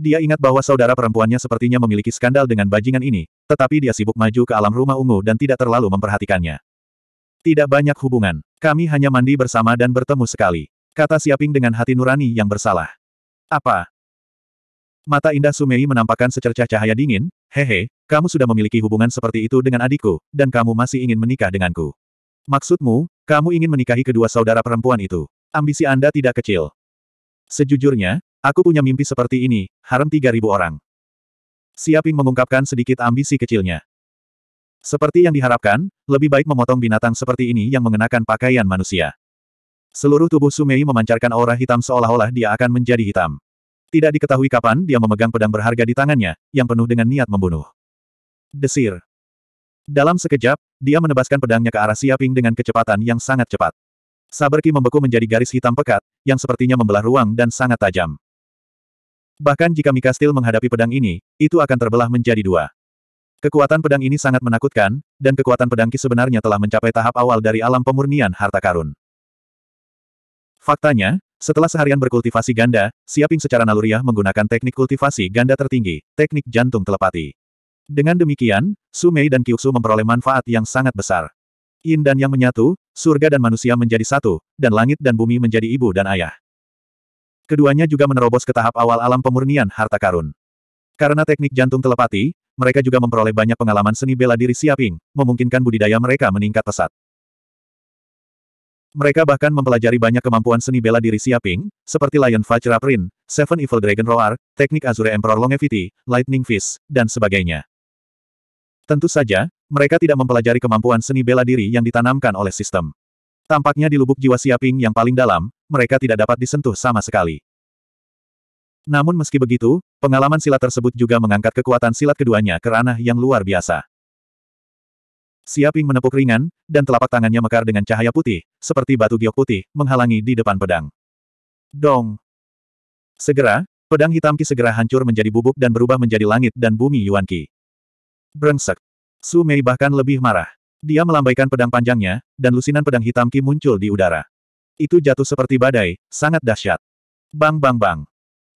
Dia ingat bahwa saudara perempuannya sepertinya memiliki skandal dengan bajingan ini, tetapi dia sibuk maju ke alam rumah ungu dan tidak terlalu memperhatikannya. Tidak banyak hubungan. Kami hanya mandi bersama dan bertemu sekali. Kata Siaping dengan hati nurani yang bersalah. Apa? Mata indah Sumei menampakkan secercah cahaya dingin, hehe, kamu sudah memiliki hubungan seperti itu dengan adikku, dan kamu masih ingin menikah denganku. Maksudmu, kamu ingin menikahi kedua saudara perempuan itu. Ambisi Anda tidak kecil. Sejujurnya, aku punya mimpi seperti ini, harem 3.000 orang. Siaping mengungkapkan sedikit ambisi kecilnya. Seperti yang diharapkan, lebih baik memotong binatang seperti ini yang mengenakan pakaian manusia. Seluruh tubuh Sumei memancarkan aura hitam seolah-olah dia akan menjadi hitam. Tidak diketahui kapan dia memegang pedang berharga di tangannya, yang penuh dengan niat membunuh. Desir. Dalam sekejap, dia menebaskan pedangnya ke arah Siaping dengan kecepatan yang sangat cepat. Saberki membeku menjadi garis hitam pekat, yang sepertinya membelah ruang dan sangat tajam. Bahkan jika Mikastil menghadapi pedang ini, itu akan terbelah menjadi dua. Kekuatan pedang ini sangat menakutkan, dan kekuatan pedang Ki sebenarnya telah mencapai tahap awal dari alam pemurnian harta karun. Faktanya, setelah seharian berkultivasi ganda, Siaping secara naluriah menggunakan teknik kultivasi ganda tertinggi, teknik jantung telepati. Dengan demikian, Sumei dan Kyuksu memperoleh manfaat yang sangat besar. Yin dan yang menyatu, surga dan manusia menjadi satu, dan langit dan bumi menjadi ibu dan ayah. Keduanya juga menerobos ke tahap awal alam pemurnian harta karun. Karena teknik jantung telepati, mereka juga memperoleh banyak pengalaman seni bela diri siaping, memungkinkan budidaya mereka meningkat pesat. Mereka bahkan mempelajari banyak kemampuan seni bela diri siaping, seperti Lion Vajra Prin, Seven Evil Dragon Roar, teknik Azure Emperor Longevity, Lightning Fist, dan sebagainya. Tentu saja, mereka tidak mempelajari kemampuan seni bela diri yang ditanamkan oleh sistem. Tampaknya di lubuk jiwa Siaping yang paling dalam, mereka tidak dapat disentuh sama sekali. Namun meski begitu, pengalaman silat tersebut juga mengangkat kekuatan silat keduanya ke ranah yang luar biasa. Siaping menepuk ringan, dan telapak tangannya mekar dengan cahaya putih, seperti batu giok putih, menghalangi di depan pedang. Dong! Segera, pedang hitam Ki segera hancur menjadi bubuk dan berubah menjadi langit dan bumi Yuan Ki. Brengsek. Su Mei bahkan lebih marah. Dia melambaikan pedang panjangnya, dan lusinan pedang hitam Ki muncul di udara. Itu jatuh seperti badai, sangat dahsyat. Bang bang bang.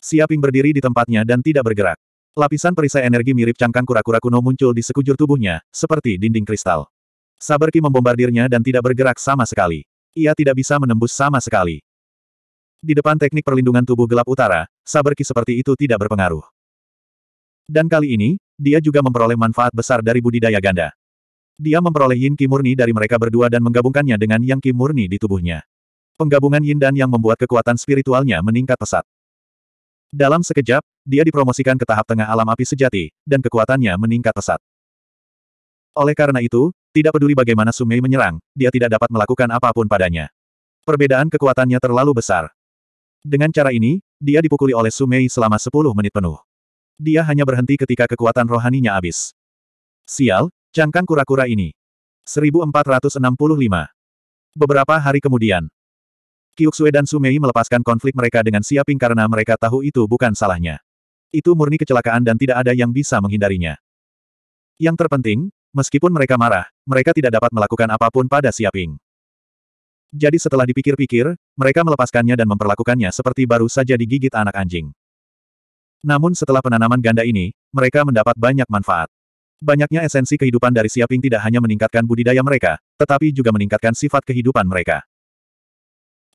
Siaping berdiri di tempatnya dan tidak bergerak. Lapisan perisai energi mirip cangkang kura-kura kuno muncul di sekujur tubuhnya, seperti dinding kristal. Saber Ki membombardirnya dan tidak bergerak sama sekali. Ia tidak bisa menembus sama sekali. Di depan teknik perlindungan tubuh gelap utara, Saber Ki seperti itu tidak berpengaruh. Dan kali ini, dia juga memperoleh manfaat besar dari budidaya ganda. Dia memperoleh yin Kimurni dari mereka berdua dan menggabungkannya dengan yang Kimurni di tubuhnya. Penggabungan yin dan yang membuat kekuatan spiritualnya meningkat pesat. Dalam sekejap, dia dipromosikan ke tahap tengah alam api sejati, dan kekuatannya meningkat pesat. Oleh karena itu, tidak peduli bagaimana Sumei menyerang, dia tidak dapat melakukan apapun padanya. Perbedaan kekuatannya terlalu besar. Dengan cara ini, dia dipukuli oleh Sumei selama 10 menit penuh. Dia hanya berhenti ketika kekuatan rohaninya habis. Sial, cangkang kura-kura ini. 1465. Beberapa hari kemudian. Kyuksue dan Sumei melepaskan konflik mereka dengan Siaping karena mereka tahu itu bukan salahnya. Itu murni kecelakaan dan tidak ada yang bisa menghindarinya. Yang terpenting, meskipun mereka marah, mereka tidak dapat melakukan apapun pada Siaping. Jadi setelah dipikir-pikir, mereka melepaskannya dan memperlakukannya seperti baru saja digigit anak anjing. Namun setelah penanaman ganda ini, mereka mendapat banyak manfaat. Banyaknya esensi kehidupan dari Siaping tidak hanya meningkatkan budidaya mereka, tetapi juga meningkatkan sifat kehidupan mereka.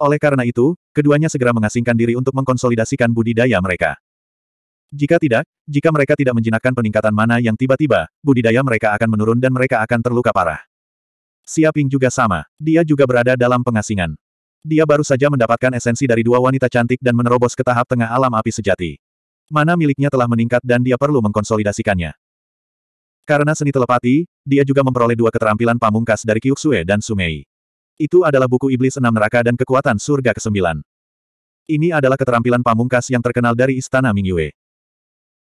Oleh karena itu, keduanya segera mengasingkan diri untuk mengkonsolidasikan budidaya mereka. Jika tidak, jika mereka tidak menjinakkan peningkatan mana yang tiba-tiba, budidaya mereka akan menurun dan mereka akan terluka parah. Siaping juga sama, dia juga berada dalam pengasingan. Dia baru saja mendapatkan esensi dari dua wanita cantik dan menerobos ke tahap tengah alam api sejati mana miliknya telah meningkat dan dia perlu mengkonsolidasikannya. Karena seni telepati, dia juga memperoleh dua keterampilan pamungkas dari Kyuksue dan Sumei. Itu adalah buku Iblis Enam Neraka dan Kekuatan Surga Kesembilan. Ini adalah keterampilan pamungkas yang terkenal dari Istana Mingyue.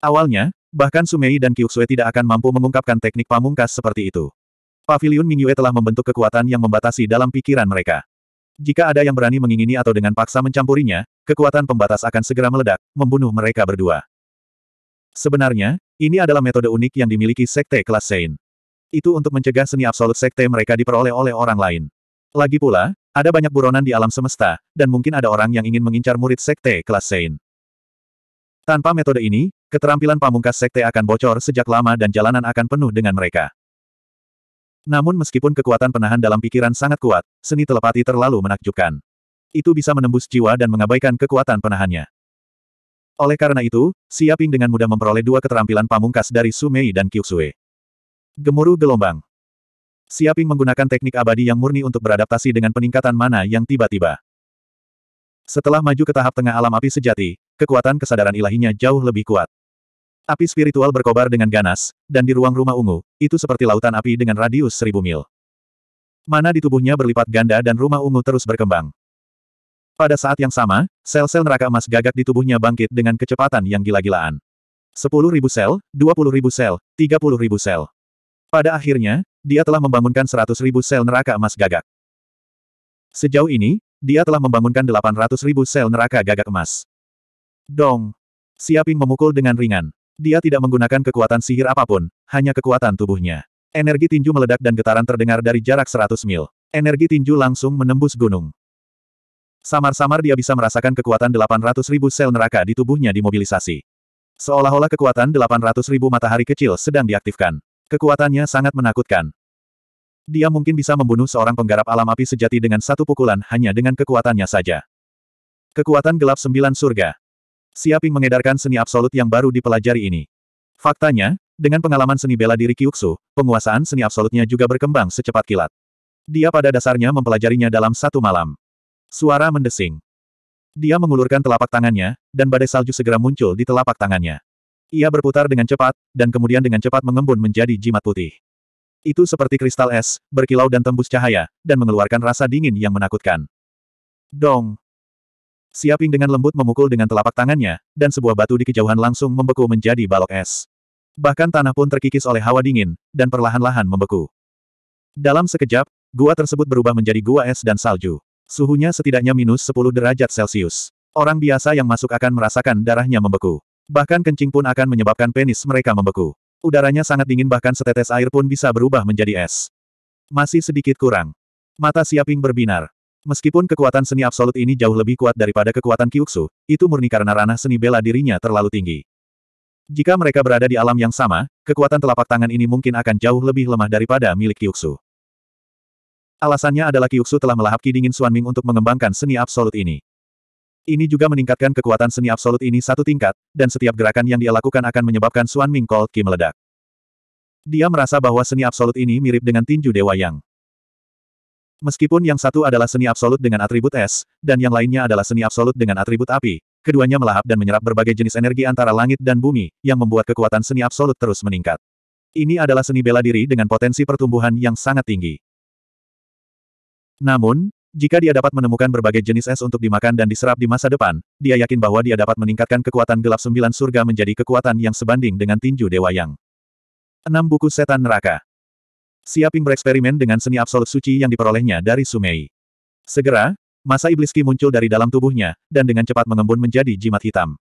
Awalnya, bahkan Sumei dan Kyuksue tidak akan mampu mengungkapkan teknik pamungkas seperti itu. Paviliun Mingyue telah membentuk kekuatan yang membatasi dalam pikiran mereka. Jika ada yang berani mengingini atau dengan paksa mencampurinya, kekuatan pembatas akan segera meledak, membunuh mereka berdua. Sebenarnya, ini adalah metode unik yang dimiliki Sekte Kelas Sein. Itu untuk mencegah seni absolut Sekte mereka diperoleh oleh orang lain. Lagi pula, ada banyak buronan di alam semesta, dan mungkin ada orang yang ingin mengincar murid Sekte Kelas Sein. Tanpa metode ini, keterampilan pamungkas Sekte akan bocor sejak lama dan jalanan akan penuh dengan mereka. Namun meskipun kekuatan penahan dalam pikiran sangat kuat, seni telepati terlalu menakjubkan. Itu bisa menembus jiwa dan mengabaikan kekuatan penahannya. Oleh karena itu, Siaping dengan mudah memperoleh dua keterampilan pamungkas dari Sumei dan Kyusue. Gemuruh gelombang. Siaping menggunakan teknik abadi yang murni untuk beradaptasi dengan peningkatan mana yang tiba-tiba. Setelah maju ke tahap tengah alam api sejati, kekuatan kesadaran ilahinya jauh lebih kuat. Api spiritual berkobar dengan ganas, dan di ruang rumah ungu, itu seperti lautan api dengan radius seribu mil. Mana di tubuhnya berlipat ganda dan rumah ungu terus berkembang. Pada saat yang sama, sel-sel neraka emas gagak di tubuhnya bangkit dengan kecepatan yang gila-gilaan. Sepuluh ribu sel, dua puluh ribu sel, tiga puluh ribu sel. Pada akhirnya, dia telah membangunkan seratus ribu sel neraka emas gagak. Sejauh ini, dia telah membangunkan delapan ratus ribu sel neraka gagak emas. Dong! Siaping memukul dengan ringan. Dia tidak menggunakan kekuatan sihir apapun, hanya kekuatan tubuhnya. Energi tinju meledak dan getaran terdengar dari jarak 100 mil. Energi tinju langsung menembus gunung. Samar-samar dia bisa merasakan kekuatan 800 ribu sel neraka di tubuhnya dimobilisasi. Seolah-olah kekuatan 800 ribu matahari kecil sedang diaktifkan. Kekuatannya sangat menakutkan. Dia mungkin bisa membunuh seorang penggarap alam api sejati dengan satu pukulan hanya dengan kekuatannya saja. Kekuatan gelap sembilan surga. Siaping mengedarkan seni absolut yang baru dipelajari ini. Faktanya, dengan pengalaman seni bela diri Kyuksu, penguasaan seni absolutnya juga berkembang secepat kilat. Dia pada dasarnya mempelajarinya dalam satu malam. Suara mendesing. Dia mengulurkan telapak tangannya, dan badai salju segera muncul di telapak tangannya. Ia berputar dengan cepat, dan kemudian dengan cepat mengembun menjadi jimat putih. Itu seperti kristal es, berkilau dan tembus cahaya, dan mengeluarkan rasa dingin yang menakutkan. Dong! Siaping dengan lembut memukul dengan telapak tangannya, dan sebuah batu di kejauhan langsung membeku menjadi balok es. Bahkan tanah pun terkikis oleh hawa dingin, dan perlahan-lahan membeku. Dalam sekejap, gua tersebut berubah menjadi gua es dan salju. Suhunya setidaknya minus 10 derajat Celcius. Orang biasa yang masuk akan merasakan darahnya membeku. Bahkan kencing pun akan menyebabkan penis mereka membeku. Udaranya sangat dingin bahkan setetes air pun bisa berubah menjadi es. Masih sedikit kurang. Mata Siaping berbinar. Meskipun kekuatan seni absolut ini jauh lebih kuat daripada kekuatan Kyuksu, itu murni karena ranah seni bela dirinya terlalu tinggi. Jika mereka berada di alam yang sama, kekuatan telapak tangan ini mungkin akan jauh lebih lemah daripada milik Kyuksu. Alasannya adalah Kyuksu telah melahap Ki Dingin Suanming untuk mengembangkan seni absolut ini. Ini juga meningkatkan kekuatan seni absolut ini satu tingkat, dan setiap gerakan yang dia lakukan akan menyebabkan Suanming Cold Ki meledak. Dia merasa bahwa seni absolut ini mirip dengan tinju Dewa Yang. Meskipun yang satu adalah seni absolut dengan atribut es, dan yang lainnya adalah seni absolut dengan atribut api, keduanya melahap dan menyerap berbagai jenis energi antara langit dan bumi, yang membuat kekuatan seni absolut terus meningkat. Ini adalah seni bela diri dengan potensi pertumbuhan yang sangat tinggi. Namun, jika dia dapat menemukan berbagai jenis es untuk dimakan dan diserap di masa depan, dia yakin bahwa dia dapat meningkatkan kekuatan gelap sembilan surga menjadi kekuatan yang sebanding dengan tinju Dewa Yang. enam Buku Setan Neraka Siaping bereksperimen dengan seni absolut suci yang diperolehnya dari Sumei. Segera, masa iblis Ki muncul dari dalam tubuhnya, dan dengan cepat mengembun menjadi jimat hitam.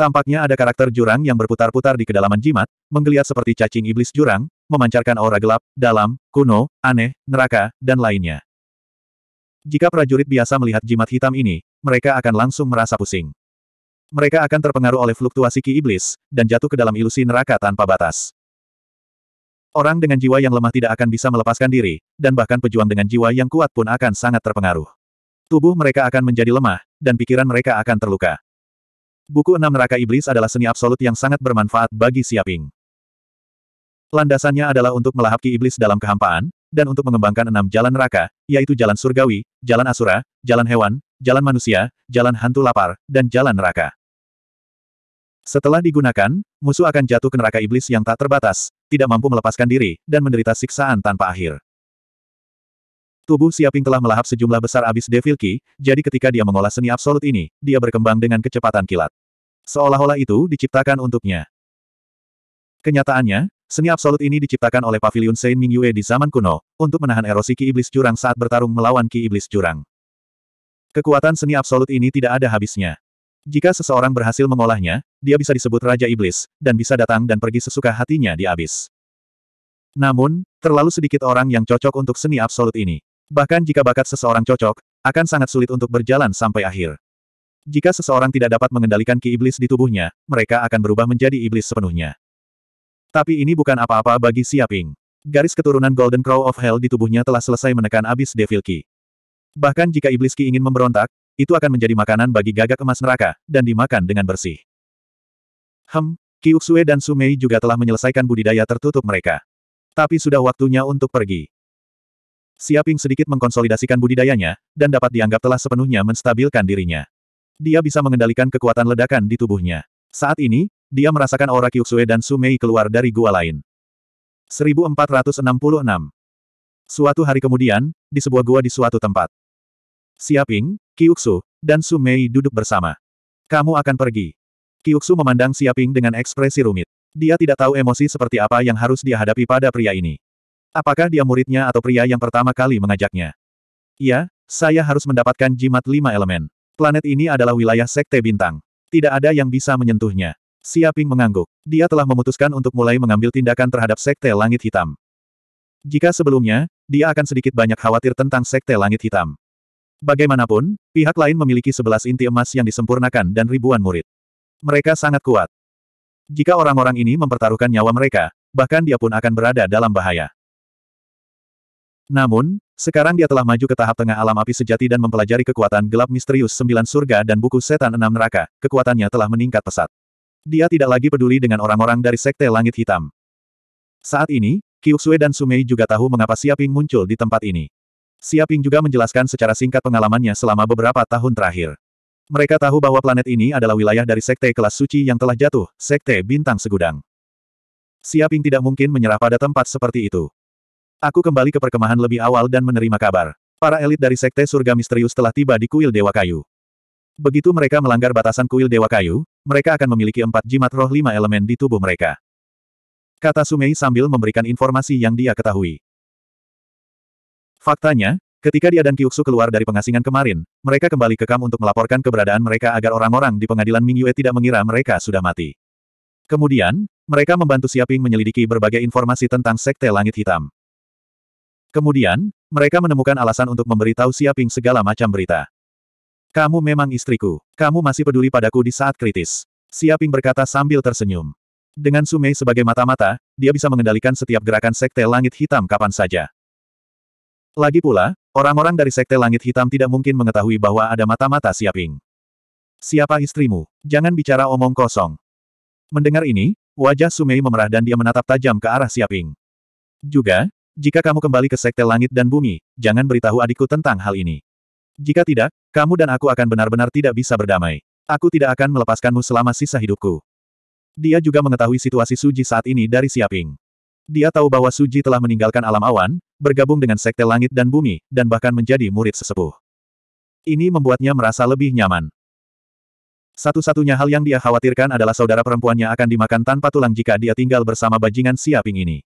Tampaknya ada karakter jurang yang berputar-putar di kedalaman jimat, menggeliat seperti cacing iblis jurang, memancarkan aura gelap, dalam, kuno, aneh, neraka, dan lainnya. Jika prajurit biasa melihat jimat hitam ini, mereka akan langsung merasa pusing. Mereka akan terpengaruh oleh fluktuasi ki iblis, dan jatuh ke dalam ilusi neraka tanpa batas. Orang dengan jiwa yang lemah tidak akan bisa melepaskan diri, dan bahkan pejuang dengan jiwa yang kuat pun akan sangat terpengaruh. Tubuh mereka akan menjadi lemah, dan pikiran mereka akan terluka. Buku Enam Neraka Iblis adalah seni absolut yang sangat bermanfaat bagi Siaping. Landasannya adalah untuk melahapki iblis dalam kehampaan, dan untuk mengembangkan enam jalan neraka, yaitu jalan surgawi, jalan asura, jalan hewan, jalan manusia, jalan hantu lapar, dan jalan neraka. Setelah digunakan, musuh akan jatuh ke neraka iblis yang tak terbatas, tidak mampu melepaskan diri, dan menderita siksaan tanpa akhir. Tubuh Siaping telah melahap sejumlah besar abis Devil Ki, jadi ketika dia mengolah seni absolut ini, dia berkembang dengan kecepatan kilat. Seolah-olah itu diciptakan untuknya. Kenyataannya, seni absolut ini diciptakan oleh Pavilion Saint Mingyue di zaman kuno, untuk menahan erosi Ki Iblis Jurang saat bertarung melawan Ki Iblis Jurang. Kekuatan seni absolut ini tidak ada habisnya. Jika seseorang berhasil mengolahnya, dia bisa disebut Raja Iblis, dan bisa datang dan pergi sesuka hatinya di abis. Namun, terlalu sedikit orang yang cocok untuk seni absolut ini. Bahkan jika bakat seseorang cocok, akan sangat sulit untuk berjalan sampai akhir. Jika seseorang tidak dapat mengendalikan ki iblis di tubuhnya, mereka akan berubah menjadi iblis sepenuhnya. Tapi ini bukan apa-apa bagi Siaping. Garis keturunan Golden Crow of Hell di tubuhnya telah selesai menekan abis Devil Ki. Bahkan jika iblis Ki ingin memberontak, itu akan menjadi makanan bagi gagak emas neraka, dan dimakan dengan bersih. Hem, Kiuksue dan Sumei juga telah menyelesaikan budidaya tertutup mereka. Tapi sudah waktunya untuk pergi. Siaping sedikit mengkonsolidasikan budidayanya, dan dapat dianggap telah sepenuhnya menstabilkan dirinya. Dia bisa mengendalikan kekuatan ledakan di tubuhnya. Saat ini, dia merasakan aura Kiuksu'e dan Sumei keluar dari gua lain. 1466 Suatu hari kemudian, di sebuah gua di suatu tempat. Siaping, Kiuksu, dan Sumei duduk bersama. Kamu akan pergi. Kiuksu memandang Siaping dengan ekspresi rumit. Dia tidak tahu emosi seperti apa yang harus dia hadapi pada pria ini. Apakah dia muridnya atau pria yang pertama kali mengajaknya? Iya, saya harus mendapatkan jimat lima elemen. Planet ini adalah wilayah sekte bintang. Tidak ada yang bisa menyentuhnya. Siaping mengangguk. Dia telah memutuskan untuk mulai mengambil tindakan terhadap sekte langit hitam. Jika sebelumnya, dia akan sedikit banyak khawatir tentang sekte langit hitam. Bagaimanapun, pihak lain memiliki sebelas inti emas yang disempurnakan dan ribuan murid. Mereka sangat kuat. Jika orang-orang ini mempertaruhkan nyawa mereka, bahkan dia pun akan berada dalam bahaya. Namun, sekarang dia telah maju ke tahap tengah alam api sejati dan mempelajari kekuatan gelap misterius sembilan surga dan buku setan enam neraka, kekuatannya telah meningkat pesat. Dia tidak lagi peduli dengan orang-orang dari Sekte Langit Hitam. Saat ini, Kiuxue dan Sumei juga tahu mengapa Siaping muncul di tempat ini. Siaping juga menjelaskan secara singkat pengalamannya selama beberapa tahun terakhir. Mereka tahu bahwa planet ini adalah wilayah dari sekte kelas suci yang telah jatuh, sekte bintang segudang. Siaping tidak mungkin menyerah pada tempat seperti itu. Aku kembali ke perkemahan lebih awal dan menerima kabar. Para elit dari sekte surga misterius telah tiba di kuil Dewa Kayu. Begitu mereka melanggar batasan kuil Dewa Kayu, mereka akan memiliki empat jimat roh lima elemen di tubuh mereka. Kata Sumei sambil memberikan informasi yang dia ketahui. Faktanya, ketika dia dan Kyuksu keluar dari pengasingan kemarin, mereka kembali ke kam untuk melaporkan keberadaan mereka agar orang-orang di pengadilan Mingyue tidak mengira mereka sudah mati. Kemudian, mereka membantu Siaping menyelidiki berbagai informasi tentang Sekte Langit Hitam. Kemudian, mereka menemukan alasan untuk memberitahu Siaping segala macam berita. Kamu memang istriku. Kamu masih peduli padaku di saat kritis. Siaping berkata sambil tersenyum. Dengan Sumei sebagai mata-mata, dia bisa mengendalikan setiap gerakan sekte langit hitam kapan saja. Lagi pula, orang-orang dari Sekte Langit Hitam tidak mungkin mengetahui bahwa ada mata-mata siaping. Siapa istrimu? Jangan bicara omong kosong. Mendengar ini, wajah Sumei memerah dan dia menatap tajam ke arah siaping. Juga, jika kamu kembali ke Sekte Langit dan Bumi, jangan beritahu adikku tentang hal ini. Jika tidak, kamu dan aku akan benar-benar tidak bisa berdamai. Aku tidak akan melepaskanmu selama sisa hidupku. Dia juga mengetahui situasi Suji saat ini dari Siaping. Dia tahu bahwa Suji telah meninggalkan alam awan, bergabung dengan sekte langit dan bumi, dan bahkan menjadi murid sesepuh. Ini membuatnya merasa lebih nyaman. Satu-satunya hal yang dia khawatirkan adalah saudara perempuannya akan dimakan tanpa tulang jika dia tinggal bersama bajingan siaping ini.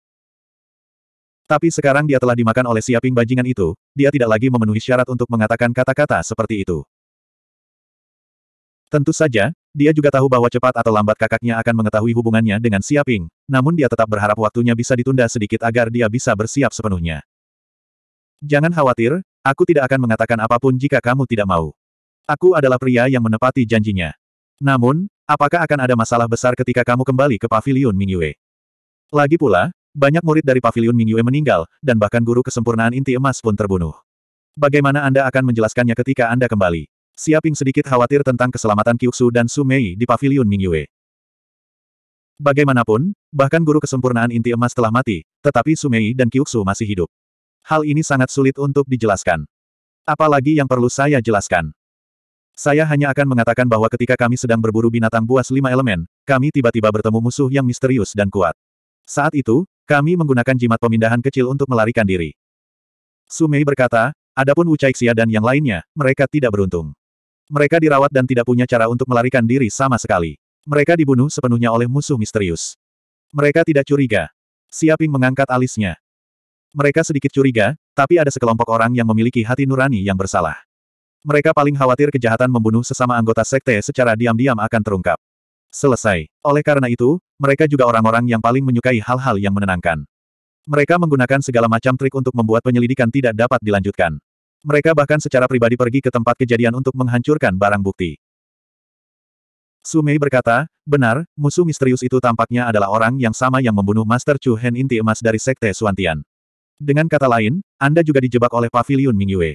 Tapi sekarang dia telah dimakan oleh siaping bajingan itu, dia tidak lagi memenuhi syarat untuk mengatakan kata-kata seperti itu. Tentu saja, dia juga tahu bahwa cepat atau lambat kakaknya akan mengetahui hubungannya dengan Siaping, namun dia tetap berharap waktunya bisa ditunda sedikit agar dia bisa bersiap sepenuhnya. Jangan khawatir, aku tidak akan mengatakan apapun jika kamu tidak mau. Aku adalah pria yang menepati janjinya. Namun, apakah akan ada masalah besar ketika kamu kembali ke Paviliun Mingyue? Lagi pula, banyak murid dari Paviliun Mingyue meninggal, dan bahkan guru kesempurnaan inti emas pun terbunuh. Bagaimana Anda akan menjelaskannya ketika Anda kembali? Siaping sedikit khawatir tentang keselamatan Kyuksu dan Sumei di Paviliun Mingyue. Bagaimanapun, bahkan guru kesempurnaan inti emas telah mati, tetapi Sumei dan Kyuksu masih hidup. Hal ini sangat sulit untuk dijelaskan. Apalagi yang perlu saya jelaskan. Saya hanya akan mengatakan bahwa ketika kami sedang berburu binatang buas lima elemen, kami tiba-tiba bertemu musuh yang misterius dan kuat. Saat itu, kami menggunakan jimat pemindahan kecil untuk melarikan diri. Sumei berkata, adapun Wu Caixia dan yang lainnya, mereka tidak beruntung. Mereka dirawat dan tidak punya cara untuk melarikan diri sama sekali. Mereka dibunuh sepenuhnya oleh musuh misterius. Mereka tidak curiga. Siaping mengangkat alisnya. Mereka sedikit curiga, tapi ada sekelompok orang yang memiliki hati nurani yang bersalah. Mereka paling khawatir kejahatan membunuh sesama anggota sekte secara diam-diam akan terungkap. Selesai. Oleh karena itu, mereka juga orang-orang yang paling menyukai hal-hal yang menenangkan. Mereka menggunakan segala macam trik untuk membuat penyelidikan tidak dapat dilanjutkan. Mereka bahkan secara pribadi pergi ke tempat kejadian untuk menghancurkan barang bukti. Sumei berkata, benar, musuh misterius itu tampaknya adalah orang yang sama yang membunuh Master Chu Hen inti emas dari Sekte Suantian. Dengan kata lain, Anda juga dijebak oleh Pavilion Mingyue.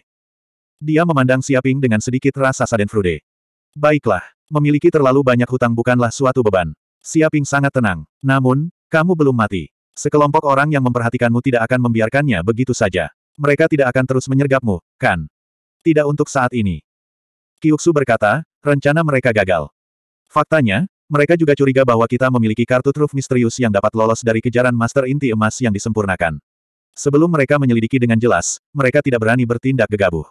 Dia memandang Siaping dengan sedikit rasa sadenfrude. Baiklah, memiliki terlalu banyak hutang bukanlah suatu beban. Siaping sangat tenang. Namun, kamu belum mati. Sekelompok orang yang memperhatikanmu tidak akan membiarkannya begitu saja mereka tidak akan terus menyergapmu, kan? Tidak untuk saat ini. Kyuksu berkata, rencana mereka gagal. Faktanya, mereka juga curiga bahwa kita memiliki kartu truf misterius yang dapat lolos dari kejaran Master Inti Emas yang disempurnakan. Sebelum mereka menyelidiki dengan jelas, mereka tidak berani bertindak gegabah.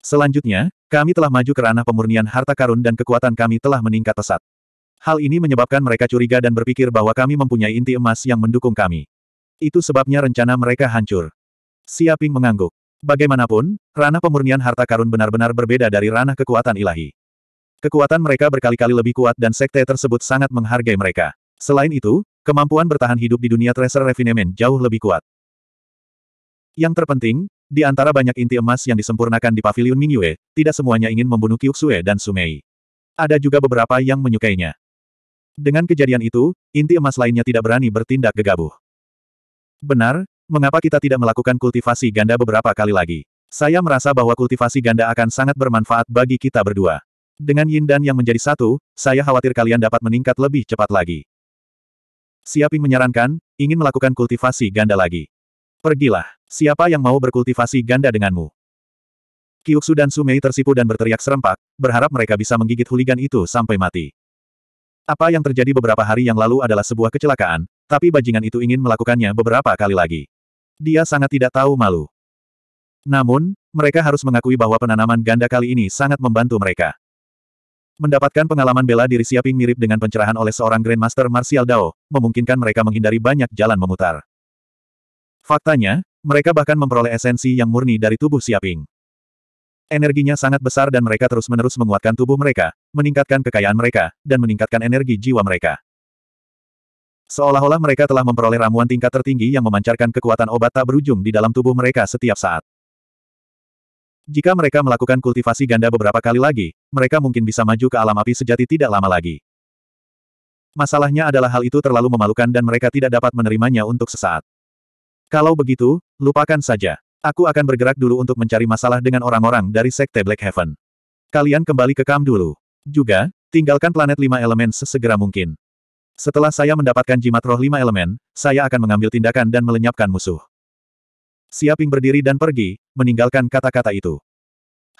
Selanjutnya, kami telah maju ke ranah pemurnian harta karun dan kekuatan kami telah meningkat pesat. Hal ini menyebabkan mereka curiga dan berpikir bahwa kami mempunyai inti emas yang mendukung kami. Itu sebabnya rencana mereka hancur. Siaping mengangguk. Bagaimanapun, ranah pemurnian harta karun benar-benar berbeda dari ranah kekuatan ilahi. Kekuatan mereka berkali-kali lebih kuat dan sekte tersebut sangat menghargai mereka. Selain itu, kemampuan bertahan hidup di dunia Treasure Refinement jauh lebih kuat. Yang terpenting, di antara banyak inti emas yang disempurnakan di Paviliun Mingyue, tidak semuanya ingin membunuh Kyuksue dan Sumei. Ada juga beberapa yang menyukainya. Dengan kejadian itu, inti emas lainnya tidak berani bertindak gegabah. Benar, Mengapa kita tidak melakukan kultivasi ganda beberapa kali lagi? Saya merasa bahwa kultivasi ganda akan sangat bermanfaat bagi kita berdua. Dengan yin dan yang menjadi satu, saya khawatir kalian dapat meningkat lebih cepat lagi. Siaping menyarankan, ingin melakukan kultivasi ganda lagi. Pergilah, siapa yang mau berkultivasi ganda denganmu? Kyuksu dan Sumei tersipu dan berteriak serempak, berharap mereka bisa menggigit huligan itu sampai mati. Apa yang terjadi beberapa hari yang lalu adalah sebuah kecelakaan, tapi bajingan itu ingin melakukannya beberapa kali lagi. Dia sangat tidak tahu malu. Namun, mereka harus mengakui bahwa penanaman ganda kali ini sangat membantu mereka. Mendapatkan pengalaman bela diri siaping mirip dengan pencerahan oleh seorang Grandmaster Martial Dao, memungkinkan mereka menghindari banyak jalan memutar. Faktanya, mereka bahkan memperoleh esensi yang murni dari tubuh siaping. Energinya sangat besar dan mereka terus-menerus menguatkan tubuh mereka, meningkatkan kekayaan mereka, dan meningkatkan energi jiwa mereka. Seolah-olah mereka telah memperoleh ramuan tingkat tertinggi yang memancarkan kekuatan obat tak berujung di dalam tubuh mereka setiap saat. Jika mereka melakukan kultivasi ganda beberapa kali lagi, mereka mungkin bisa maju ke alam api sejati tidak lama lagi. Masalahnya adalah hal itu terlalu memalukan dan mereka tidak dapat menerimanya untuk sesaat. Kalau begitu, lupakan saja. Aku akan bergerak dulu untuk mencari masalah dengan orang-orang dari Sekte Black Heaven. Kalian kembali ke Kam dulu. Juga, tinggalkan planet lima elemen sesegera mungkin. Setelah saya mendapatkan jimat roh lima elemen, saya akan mengambil tindakan dan melenyapkan musuh. Siaping berdiri dan pergi, meninggalkan kata-kata itu.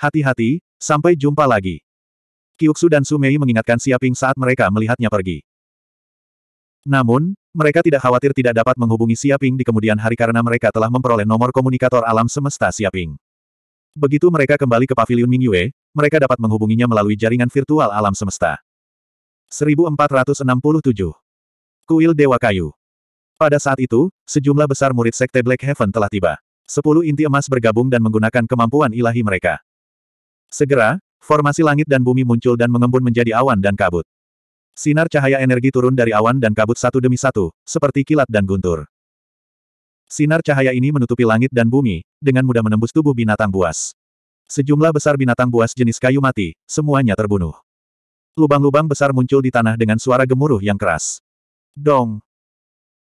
Hati-hati, sampai jumpa lagi. Kyuksu dan Sumei mengingatkan Siaping saat mereka melihatnya pergi. Namun, mereka tidak khawatir tidak dapat menghubungi Siaping di kemudian hari karena mereka telah memperoleh nomor komunikator alam semesta Siaping. Begitu mereka kembali ke Paviliun Mingyue, mereka dapat menghubunginya melalui jaringan virtual alam semesta. 1467. Kuil Dewa Kayu. Pada saat itu, sejumlah besar murid sekte Black Heaven telah tiba. Sepuluh inti emas bergabung dan menggunakan kemampuan ilahi mereka. Segera, formasi langit dan bumi muncul dan mengembun menjadi awan dan kabut. Sinar cahaya energi turun dari awan dan kabut satu demi satu, seperti kilat dan guntur. Sinar cahaya ini menutupi langit dan bumi, dengan mudah menembus tubuh binatang buas. Sejumlah besar binatang buas jenis kayu mati, semuanya terbunuh. Lubang-lubang besar muncul di tanah dengan suara gemuruh yang keras. Dong!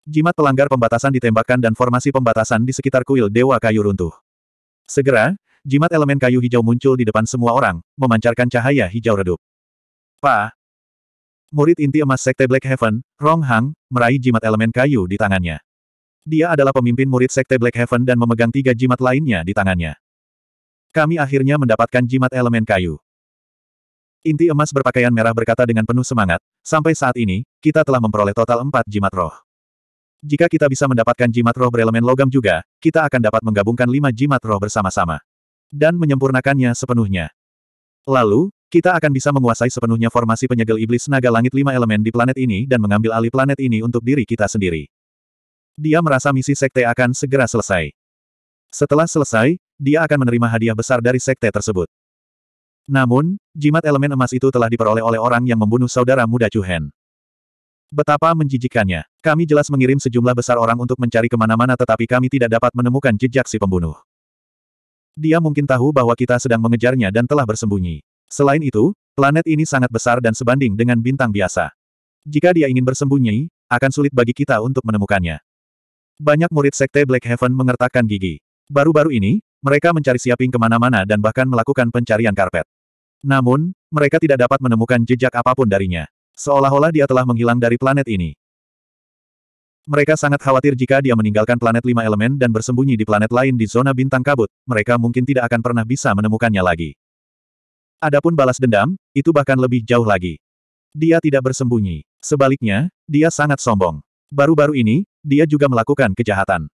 Jimat pelanggar pembatasan ditembakkan dan formasi pembatasan di sekitar kuil Dewa Kayu runtuh. Segera, jimat elemen kayu hijau muncul di depan semua orang, memancarkan cahaya hijau redup. Pa! Murid inti emas Sekte Black Heaven, Rong Hang, meraih jimat elemen kayu di tangannya. Dia adalah pemimpin murid Sekte Black Heaven dan memegang tiga jimat lainnya di tangannya. Kami akhirnya mendapatkan jimat elemen kayu. Inti emas berpakaian merah berkata dengan penuh semangat, sampai saat ini, kita telah memperoleh total empat jimat roh. Jika kita bisa mendapatkan jimat roh berelemen logam juga, kita akan dapat menggabungkan lima jimat roh bersama-sama. Dan menyempurnakannya sepenuhnya. Lalu, kita akan bisa menguasai sepenuhnya formasi penyegel iblis naga langit lima elemen di planet ini dan mengambil alih planet ini untuk diri kita sendiri. Dia merasa misi sekte akan segera selesai. Setelah selesai, dia akan menerima hadiah besar dari sekte tersebut. Namun, jimat elemen emas itu telah diperoleh oleh orang yang membunuh saudara muda Chu Hen. Betapa menjijikannya. Kami jelas mengirim sejumlah besar orang untuk mencari kemana-mana tetapi kami tidak dapat menemukan jejak si pembunuh. Dia mungkin tahu bahwa kita sedang mengejarnya dan telah bersembunyi. Selain itu, planet ini sangat besar dan sebanding dengan bintang biasa. Jika dia ingin bersembunyi, akan sulit bagi kita untuk menemukannya. Banyak murid sekte Black Heaven mengertakkan gigi. Baru-baru ini, mereka mencari siaping kemana-mana dan bahkan melakukan pencarian karpet. Namun, mereka tidak dapat menemukan jejak apapun darinya. Seolah-olah dia telah menghilang dari planet ini. Mereka sangat khawatir jika dia meninggalkan planet lima elemen dan bersembunyi di planet lain di zona bintang kabut, mereka mungkin tidak akan pernah bisa menemukannya lagi. Adapun balas dendam, itu bahkan lebih jauh lagi. Dia tidak bersembunyi. Sebaliknya, dia sangat sombong. Baru-baru ini, dia juga melakukan kejahatan.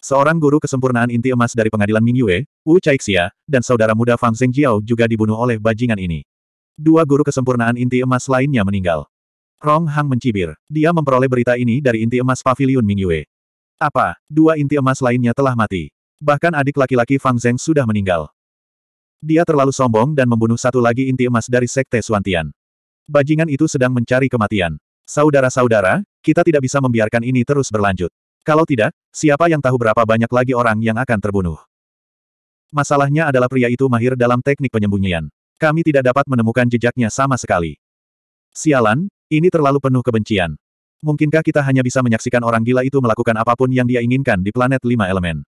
Seorang guru kesempurnaan inti emas dari pengadilan Mingyue, Wu Caixia, dan saudara muda Fang Zhengjiao juga dibunuh oleh bajingan ini. Dua guru kesempurnaan inti emas lainnya meninggal. Rong Hang mencibir. Dia memperoleh berita ini dari inti emas pavilion Mingyue. Apa, dua inti emas lainnya telah mati. Bahkan adik laki-laki Fang Zheng sudah meninggal. Dia terlalu sombong dan membunuh satu lagi inti emas dari Sekte Suantian. Bajingan itu sedang mencari kematian. Saudara-saudara, kita tidak bisa membiarkan ini terus berlanjut. Kalau tidak, siapa yang tahu berapa banyak lagi orang yang akan terbunuh. Masalahnya adalah pria itu mahir dalam teknik penyembunyian. Kami tidak dapat menemukan jejaknya sama sekali. Sialan, ini terlalu penuh kebencian. Mungkinkah kita hanya bisa menyaksikan orang gila itu melakukan apapun yang dia inginkan di planet lima elemen?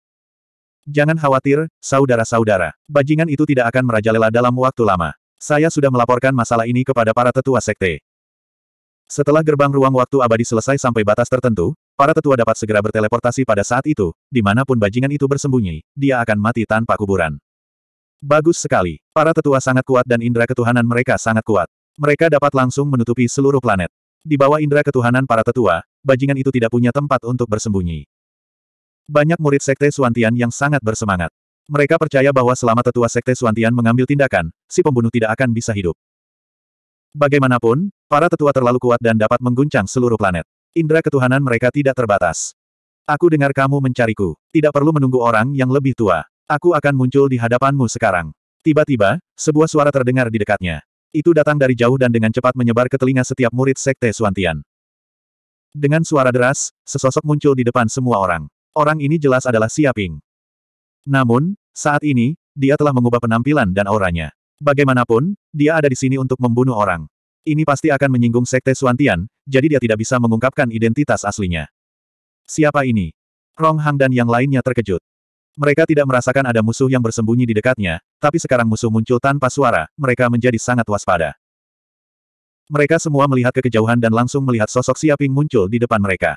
Jangan khawatir, saudara-saudara. Bajingan itu tidak akan merajalela dalam waktu lama. Saya sudah melaporkan masalah ini kepada para tetua sekte. Setelah gerbang ruang waktu abadi selesai sampai batas tertentu, Para tetua dapat segera berteleportasi pada saat itu, dimanapun bajingan itu bersembunyi, dia akan mati tanpa kuburan. Bagus sekali. Para tetua sangat kuat dan indera ketuhanan mereka sangat kuat. Mereka dapat langsung menutupi seluruh planet. Di bawah indera ketuhanan para tetua, bajingan itu tidak punya tempat untuk bersembunyi. Banyak murid Sekte Suantian yang sangat bersemangat. Mereka percaya bahwa selama tetua Sekte Suantian mengambil tindakan, si pembunuh tidak akan bisa hidup. Bagaimanapun, para tetua terlalu kuat dan dapat mengguncang seluruh planet. Indra ketuhanan mereka tidak terbatas. Aku dengar kamu mencariku. Tidak perlu menunggu orang yang lebih tua. Aku akan muncul di hadapanmu sekarang. Tiba-tiba, sebuah suara terdengar di dekatnya. Itu datang dari jauh dan dengan cepat menyebar ke telinga setiap murid sekte Suantian. Dengan suara deras, sesosok muncul di depan semua orang. Orang ini jelas adalah Siaping. Namun, saat ini, dia telah mengubah penampilan dan auranya. Bagaimanapun, dia ada di sini untuk membunuh orang. Ini pasti akan menyinggung sekte Suantian, jadi dia tidak bisa mengungkapkan identitas aslinya. Siapa ini? Rong Hang dan yang lainnya terkejut. Mereka tidak merasakan ada musuh yang bersembunyi di dekatnya, tapi sekarang musuh muncul tanpa suara, mereka menjadi sangat waspada. Mereka semua melihat ke kejauhan dan langsung melihat sosok Siaping muncul di depan mereka.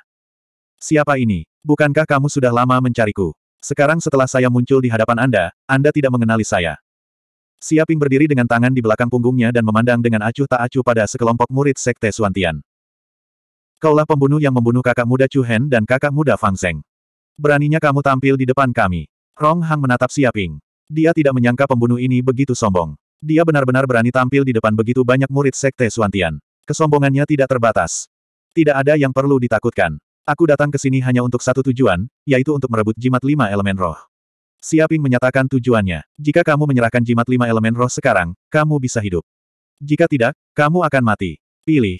Siapa ini? Bukankah kamu sudah lama mencariku? Sekarang setelah saya muncul di hadapan Anda, Anda tidak mengenali saya. Siaping berdiri dengan tangan di belakang punggungnya dan memandang dengan acuh tak acuh pada sekelompok murid Sekte Suantian. Kaulah pembunuh yang membunuh kakak muda Chu Hen dan kakak muda Fang Zeng. Beraninya kamu tampil di depan kami. Rong Hang menatap Siaping. Dia tidak menyangka pembunuh ini begitu sombong. Dia benar-benar berani tampil di depan begitu banyak murid Sekte Suantian. Kesombongannya tidak terbatas. Tidak ada yang perlu ditakutkan. Aku datang ke sini hanya untuk satu tujuan, yaitu untuk merebut jimat lima elemen roh. Siaping menyatakan tujuannya. Jika kamu menyerahkan jimat lima elemen roh sekarang, kamu bisa hidup. Jika tidak, kamu akan mati. Pilih.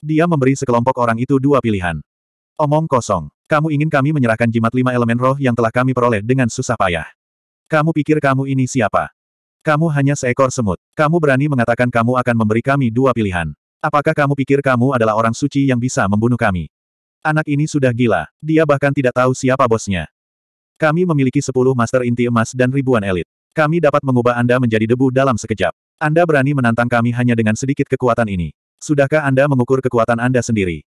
Dia memberi sekelompok orang itu dua pilihan. Omong kosong. Kamu ingin kami menyerahkan jimat lima elemen roh yang telah kami peroleh dengan susah payah. Kamu pikir kamu ini siapa? Kamu hanya seekor semut. Kamu berani mengatakan kamu akan memberi kami dua pilihan. Apakah kamu pikir kamu adalah orang suci yang bisa membunuh kami? Anak ini sudah gila. Dia bahkan tidak tahu siapa bosnya. Kami memiliki sepuluh master inti emas dan ribuan elit. Kami dapat mengubah Anda menjadi debu dalam sekejap. Anda berani menantang kami hanya dengan sedikit kekuatan ini. Sudahkah Anda mengukur kekuatan Anda sendiri?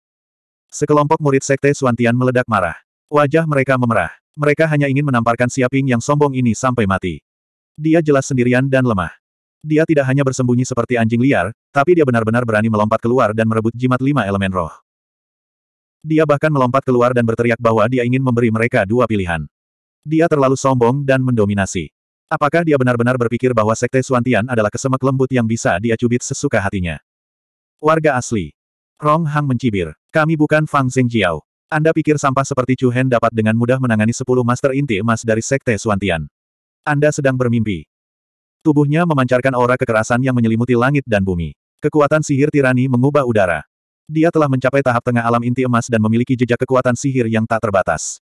Sekelompok murid sekte Suantian meledak marah. Wajah mereka memerah. Mereka hanya ingin menamparkan Siaping yang sombong ini sampai mati. Dia jelas sendirian dan lemah. Dia tidak hanya bersembunyi seperti anjing liar, tapi dia benar-benar berani melompat keluar dan merebut jimat lima elemen roh. Dia bahkan melompat keluar dan berteriak bahwa dia ingin memberi mereka dua pilihan. Dia terlalu sombong dan mendominasi. Apakah dia benar-benar berpikir bahwa Sekte Suantian adalah kesemek lembut yang bisa dia cubit sesuka hatinya? Warga asli. Rong Hang mencibir. Kami bukan Fang Jiao. Anda pikir sampah seperti Chu Hen dapat dengan mudah menangani 10 master inti emas dari Sekte Suantian. Anda sedang bermimpi. Tubuhnya memancarkan aura kekerasan yang menyelimuti langit dan bumi. Kekuatan sihir tirani mengubah udara. Dia telah mencapai tahap tengah alam inti emas dan memiliki jejak kekuatan sihir yang tak terbatas.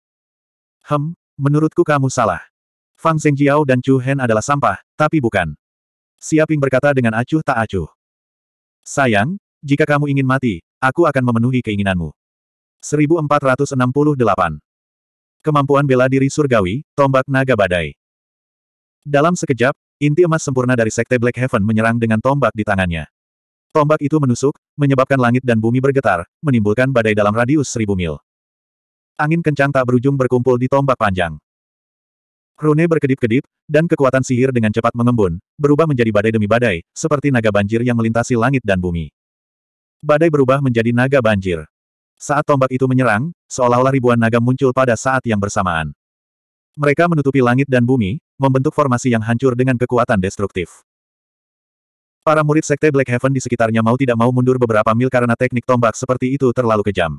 Hem, Menurutku kamu salah. Fang Zhengjiao dan Chu Hen adalah sampah, tapi bukan. Siaping berkata dengan acuh tak acuh. Sayang, jika kamu ingin mati, aku akan memenuhi keinginanmu. 1468. Kemampuan bela diri surgawi, tombak naga badai. Dalam sekejap, inti emas sempurna dari sekte Black Heaven menyerang dengan tombak di tangannya. Tombak itu menusuk, menyebabkan langit dan bumi bergetar, menimbulkan badai dalam radius seribu mil. Angin kencang tak berujung berkumpul di tombak panjang. Rune berkedip-kedip, dan kekuatan sihir dengan cepat mengembun, berubah menjadi badai demi badai, seperti naga banjir yang melintasi langit dan bumi. Badai berubah menjadi naga banjir. Saat tombak itu menyerang, seolah-olah ribuan naga muncul pada saat yang bersamaan. Mereka menutupi langit dan bumi, membentuk formasi yang hancur dengan kekuatan destruktif. Para murid sekte Black Heaven di sekitarnya mau tidak mau mundur beberapa mil karena teknik tombak seperti itu terlalu kejam.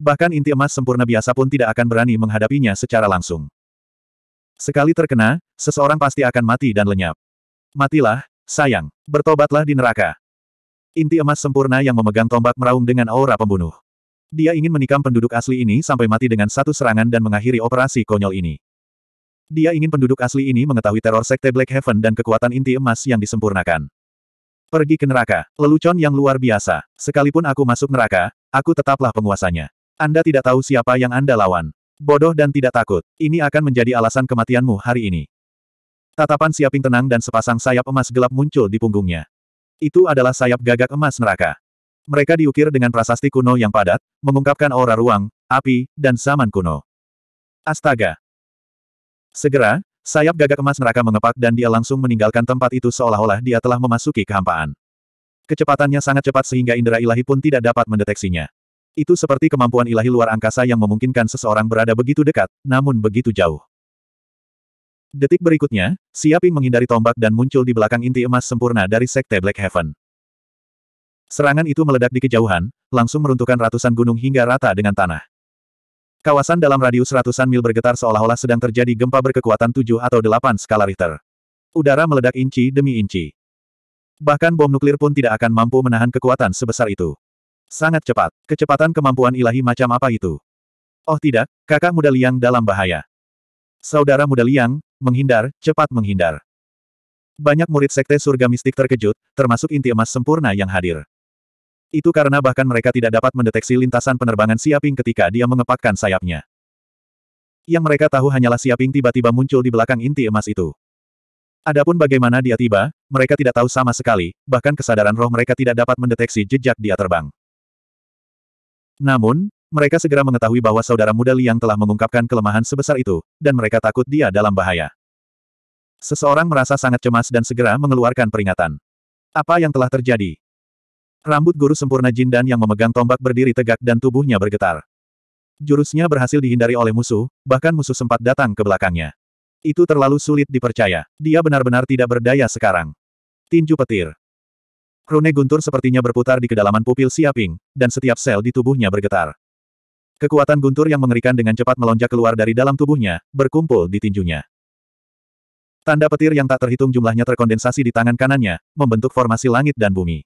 Bahkan inti emas sempurna biasa pun tidak akan berani menghadapinya secara langsung. Sekali terkena, seseorang pasti akan mati dan lenyap. Matilah, sayang. Bertobatlah di neraka. Inti emas sempurna yang memegang tombak meraung dengan aura pembunuh. Dia ingin menikam penduduk asli ini sampai mati dengan satu serangan dan mengakhiri operasi konyol ini. Dia ingin penduduk asli ini mengetahui teror sekte Black Heaven dan kekuatan inti emas yang disempurnakan. Pergi ke neraka, lelucon yang luar biasa. Sekalipun aku masuk neraka, aku tetaplah penguasanya. Anda tidak tahu siapa yang Anda lawan. Bodoh dan tidak takut. Ini akan menjadi alasan kematianmu hari ini. Tatapan siaping tenang dan sepasang sayap emas gelap muncul di punggungnya. Itu adalah sayap gagak emas neraka. Mereka diukir dengan prasasti kuno yang padat, mengungkapkan aura ruang, api, dan zaman kuno. Astaga! Segera, sayap gagak emas neraka mengepak dan dia langsung meninggalkan tempat itu seolah-olah dia telah memasuki kehampaan. Kecepatannya sangat cepat sehingga indera ilahi pun tidak dapat mendeteksinya. Itu seperti kemampuan ilahi luar angkasa yang memungkinkan seseorang berada begitu dekat, namun begitu jauh. Detik berikutnya, Siaping menghindari tombak dan muncul di belakang inti emas sempurna dari Sekte Black Heaven. Serangan itu meledak di kejauhan, langsung meruntuhkan ratusan gunung hingga rata dengan tanah. Kawasan dalam radius ratusan mil bergetar seolah-olah sedang terjadi gempa berkekuatan 7 atau 8 skala Richter. Udara meledak inci demi inci. Bahkan bom nuklir pun tidak akan mampu menahan kekuatan sebesar itu. Sangat cepat. Kecepatan kemampuan ilahi macam apa itu? Oh tidak, kakak muda Liang dalam bahaya. Saudara muda Liang, menghindar, cepat menghindar. Banyak murid sekte surga mistik terkejut, termasuk inti emas sempurna yang hadir. Itu karena bahkan mereka tidak dapat mendeteksi lintasan penerbangan Siaping ketika dia mengepakkan sayapnya. Yang mereka tahu hanyalah Siaping tiba-tiba muncul di belakang inti emas itu. Adapun bagaimana dia tiba, mereka tidak tahu sama sekali, bahkan kesadaran roh mereka tidak dapat mendeteksi jejak dia terbang. Namun, mereka segera mengetahui bahwa saudara muda Liang telah mengungkapkan kelemahan sebesar itu, dan mereka takut dia dalam bahaya. Seseorang merasa sangat cemas dan segera mengeluarkan peringatan. Apa yang telah terjadi? Rambut guru sempurna Jin Dan yang memegang tombak berdiri tegak dan tubuhnya bergetar. Jurusnya berhasil dihindari oleh musuh, bahkan musuh sempat datang ke belakangnya. Itu terlalu sulit dipercaya. Dia benar-benar tidak berdaya sekarang. Tinju petir. Rune guntur sepertinya berputar di kedalaman pupil Siaping, dan setiap sel di tubuhnya bergetar. Kekuatan guntur yang mengerikan dengan cepat melonjak keluar dari dalam tubuhnya, berkumpul di tinjunya. Tanda petir yang tak terhitung jumlahnya terkondensasi di tangan kanannya, membentuk formasi langit dan bumi.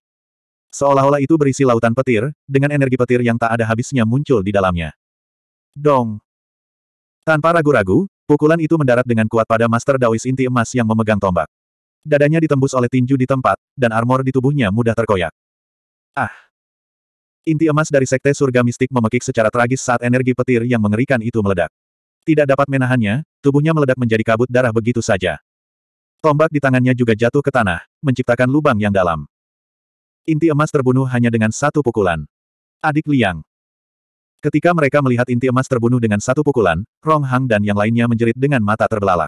Seolah-olah itu berisi lautan petir, dengan energi petir yang tak ada habisnya muncul di dalamnya. Dong! Tanpa ragu-ragu, pukulan itu mendarat dengan kuat pada Master Daois inti emas yang memegang tombak. Dadanya ditembus oleh tinju di tempat, dan armor di tubuhnya mudah terkoyak. Ah! Inti emas dari Sekte Surga Mistik memekik secara tragis saat energi petir yang mengerikan itu meledak. Tidak dapat menahannya, tubuhnya meledak menjadi kabut darah begitu saja. Tombak di tangannya juga jatuh ke tanah, menciptakan lubang yang dalam. Inti emas terbunuh hanya dengan satu pukulan. Adik Liang. Ketika mereka melihat inti emas terbunuh dengan satu pukulan, Rong Hang dan yang lainnya menjerit dengan mata terbelalak.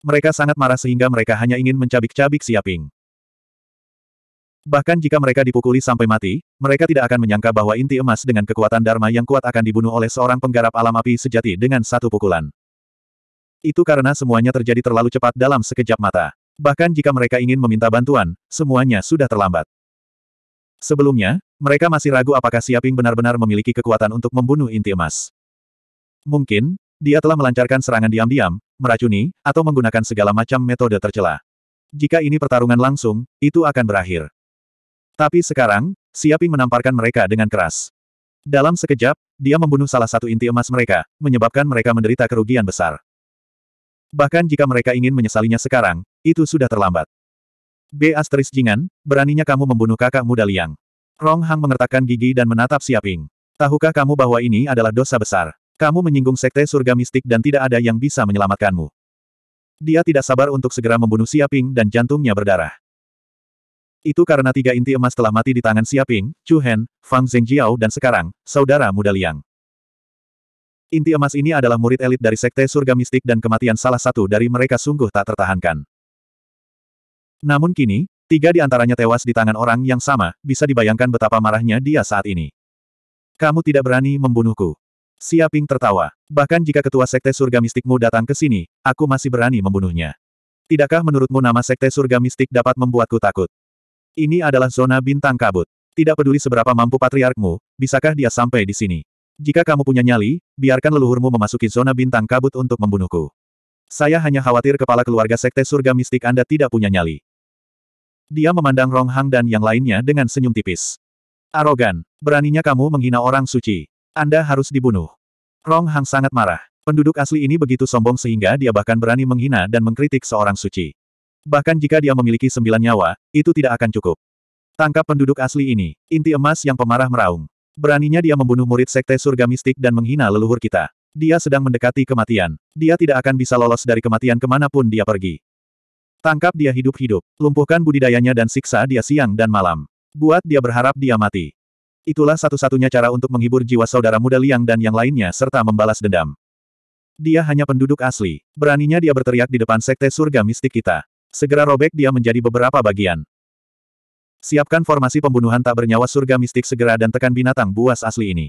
Mereka sangat marah sehingga mereka hanya ingin mencabik-cabik Siaping. Bahkan jika mereka dipukuli sampai mati, mereka tidak akan menyangka bahwa inti emas dengan kekuatan Dharma yang kuat akan dibunuh oleh seorang penggarap alam api sejati dengan satu pukulan. Itu karena semuanya terjadi terlalu cepat dalam sekejap mata. Bahkan jika mereka ingin meminta bantuan, semuanya sudah terlambat. Sebelumnya, mereka masih ragu apakah Siaping benar-benar memiliki kekuatan untuk membunuh inti emas. Mungkin, dia telah melancarkan serangan diam-diam, meracuni, atau menggunakan segala macam metode tercela. Jika ini pertarungan langsung, itu akan berakhir. Tapi sekarang, Siaping menamparkan mereka dengan keras. Dalam sekejap, dia membunuh salah satu inti emas mereka, menyebabkan mereka menderita kerugian besar. Bahkan jika mereka ingin menyesalinya sekarang, itu sudah terlambat. B. Asteris Jingan, beraninya kamu membunuh kakak muda Liang. Rong Hang mengertakkan gigi dan menatap Siaping. Tahukah kamu bahwa ini adalah dosa besar? Kamu menyinggung sekte surga mistik dan tidak ada yang bisa menyelamatkanmu. Dia tidak sabar untuk segera membunuh Siaping dan jantungnya berdarah. Itu karena tiga inti emas telah mati di tangan Siaping, Chu Hen, Fang Zhengjiao dan sekarang, saudara muda Liang. Inti emas ini adalah murid elit dari sekte surga mistik dan kematian salah satu dari mereka sungguh tak tertahankan. Namun kini, tiga di antaranya tewas di tangan orang yang sama, bisa dibayangkan betapa marahnya dia saat ini. Kamu tidak berani membunuhku. Siaping tertawa. Bahkan jika ketua sekte surga mistikmu datang ke sini, aku masih berani membunuhnya. Tidakkah menurutmu nama sekte surga mistik dapat membuatku takut? Ini adalah zona bintang kabut. Tidak peduli seberapa mampu patriarkmu, bisakah dia sampai di sini? Jika kamu punya nyali, biarkan leluhurmu memasuki zona bintang kabut untuk membunuhku. Saya hanya khawatir kepala keluarga sekte surga mistik Anda tidak punya nyali. Dia memandang Rong Hang dan yang lainnya dengan senyum tipis. Arogan, beraninya kamu menghina orang suci. Anda harus dibunuh. Rong Hang sangat marah. Penduduk asli ini begitu sombong sehingga dia bahkan berani menghina dan mengkritik seorang suci. Bahkan jika dia memiliki sembilan nyawa, itu tidak akan cukup. Tangkap penduduk asli ini, inti emas yang pemarah meraung. Beraninya dia membunuh murid sekte surga mistik dan menghina leluhur kita. Dia sedang mendekati kematian. Dia tidak akan bisa lolos dari kematian kemanapun dia pergi. Tangkap dia hidup-hidup, lumpuhkan budidayanya dan siksa dia siang dan malam. Buat dia berharap dia mati. Itulah satu-satunya cara untuk menghibur jiwa saudara muda Liang dan yang lainnya serta membalas dendam. Dia hanya penduduk asli. Beraninya dia berteriak di depan sekte surga mistik kita. Segera robek dia menjadi beberapa bagian. Siapkan formasi pembunuhan tak bernyawa surga mistik segera dan tekan binatang buas asli ini.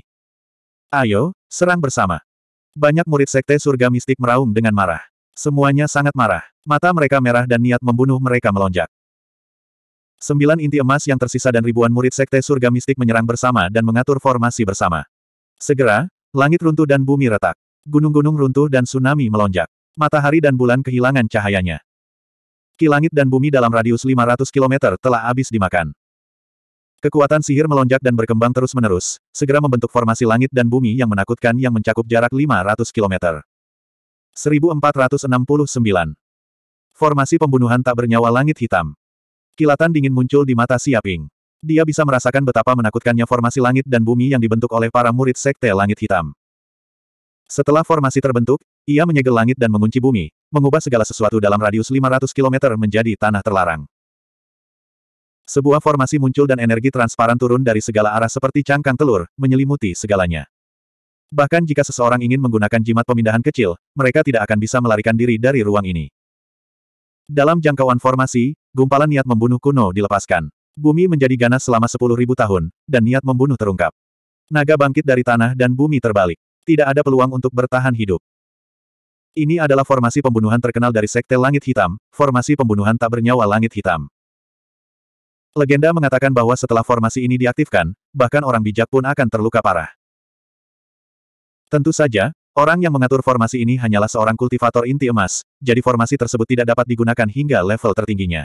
Ayo, serang bersama. Banyak murid sekte surga mistik meraung dengan marah. Semuanya sangat marah. Mata mereka merah dan niat membunuh mereka melonjak. Sembilan inti emas yang tersisa dan ribuan murid sekte surga mistik menyerang bersama dan mengatur formasi bersama. Segera, langit runtuh dan bumi retak. Gunung-gunung runtuh dan tsunami melonjak. Matahari dan bulan kehilangan cahayanya. Ki dan bumi dalam radius 500 km telah habis dimakan. Kekuatan sihir melonjak dan berkembang terus-menerus, segera membentuk formasi langit dan bumi yang menakutkan yang mencakup jarak 500 km. 1469. Formasi pembunuhan tak bernyawa langit hitam. Kilatan dingin muncul di mata Siaping. Dia bisa merasakan betapa menakutkannya formasi langit dan bumi yang dibentuk oleh para murid Sekte Langit Hitam. Setelah formasi terbentuk, ia menyegel langit dan mengunci bumi, mengubah segala sesuatu dalam radius 500 km menjadi tanah terlarang. Sebuah formasi muncul dan energi transparan turun dari segala arah seperti cangkang telur, menyelimuti segalanya. Bahkan jika seseorang ingin menggunakan jimat pemindahan kecil, mereka tidak akan bisa melarikan diri dari ruang ini. Dalam jangkauan formasi, gumpalan niat membunuh kuno dilepaskan. Bumi menjadi ganas selama sepuluh ribu tahun, dan niat membunuh terungkap. Naga bangkit dari tanah dan bumi terbalik. Tidak ada peluang untuk bertahan hidup. Ini adalah formasi pembunuhan terkenal dari Sekte Langit Hitam, formasi pembunuhan tak bernyawa Langit Hitam. Legenda mengatakan bahwa setelah formasi ini diaktifkan, bahkan orang bijak pun akan terluka parah. Tentu saja, Orang yang mengatur formasi ini hanyalah seorang kultivator inti emas, jadi formasi tersebut tidak dapat digunakan hingga level tertingginya.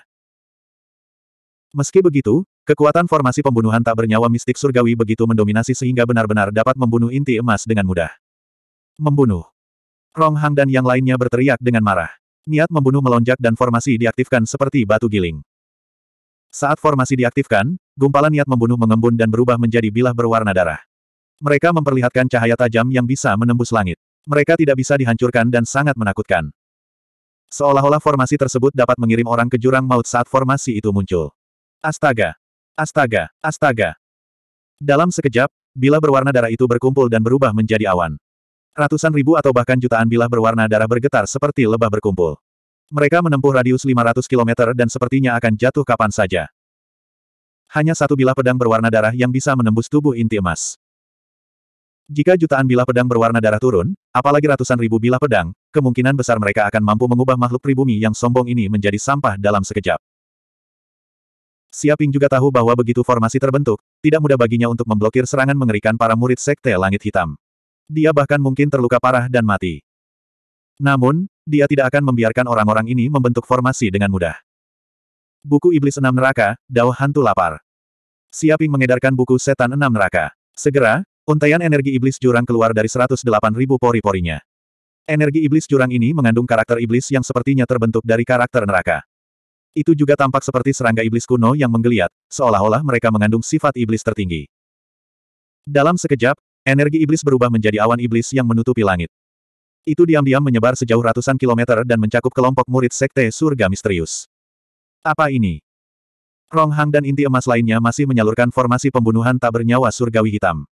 Meski begitu, kekuatan formasi pembunuhan tak bernyawa mistik surgawi begitu mendominasi sehingga benar-benar dapat membunuh inti emas dengan mudah. Membunuh. Rong Hang dan yang lainnya berteriak dengan marah. Niat membunuh melonjak dan formasi diaktifkan seperti batu giling. Saat formasi diaktifkan, gumpalan niat membunuh mengembun dan berubah menjadi bilah berwarna darah. Mereka memperlihatkan cahaya tajam yang bisa menembus langit. Mereka tidak bisa dihancurkan dan sangat menakutkan. Seolah-olah formasi tersebut dapat mengirim orang ke jurang maut saat formasi itu muncul. Astaga! Astaga! Astaga! Dalam sekejap, bilah berwarna darah itu berkumpul dan berubah menjadi awan. Ratusan ribu atau bahkan jutaan bilah berwarna darah bergetar seperti lebah berkumpul. Mereka menempuh radius 500 km dan sepertinya akan jatuh kapan saja. Hanya satu bilah pedang berwarna darah yang bisa menembus tubuh inti emas. Jika jutaan bilah pedang berwarna darah turun, apalagi ratusan ribu bilah pedang, kemungkinan besar mereka akan mampu mengubah makhluk pribumi yang sombong ini menjadi sampah dalam sekejap. Siaping juga tahu bahwa begitu formasi terbentuk, tidak mudah baginya untuk memblokir serangan mengerikan para murid Sekte Langit Hitam. Dia bahkan mungkin terluka parah dan mati. Namun, dia tidak akan membiarkan orang-orang ini membentuk formasi dengan mudah. Buku Iblis Enam Neraka, Dao Hantu Lapar. Siaping mengedarkan buku Setan Enam Neraka. Segera, untaian energi Iblis Jurang keluar dari 108.000 pori-porinya. Energi Iblis Jurang ini mengandung karakter Iblis yang sepertinya terbentuk dari karakter neraka. Itu juga tampak seperti serangga iblis kuno yang menggeliat, seolah-olah mereka mengandung sifat iblis tertinggi. Dalam sekejap, energi iblis berubah menjadi awan iblis yang menutupi langit. Itu diam-diam menyebar sejauh ratusan kilometer dan mencakup kelompok murid sekte surga misterius. Apa ini? Rong Hang dan inti emas lainnya masih menyalurkan formasi pembunuhan tak bernyawa surgawi hitam.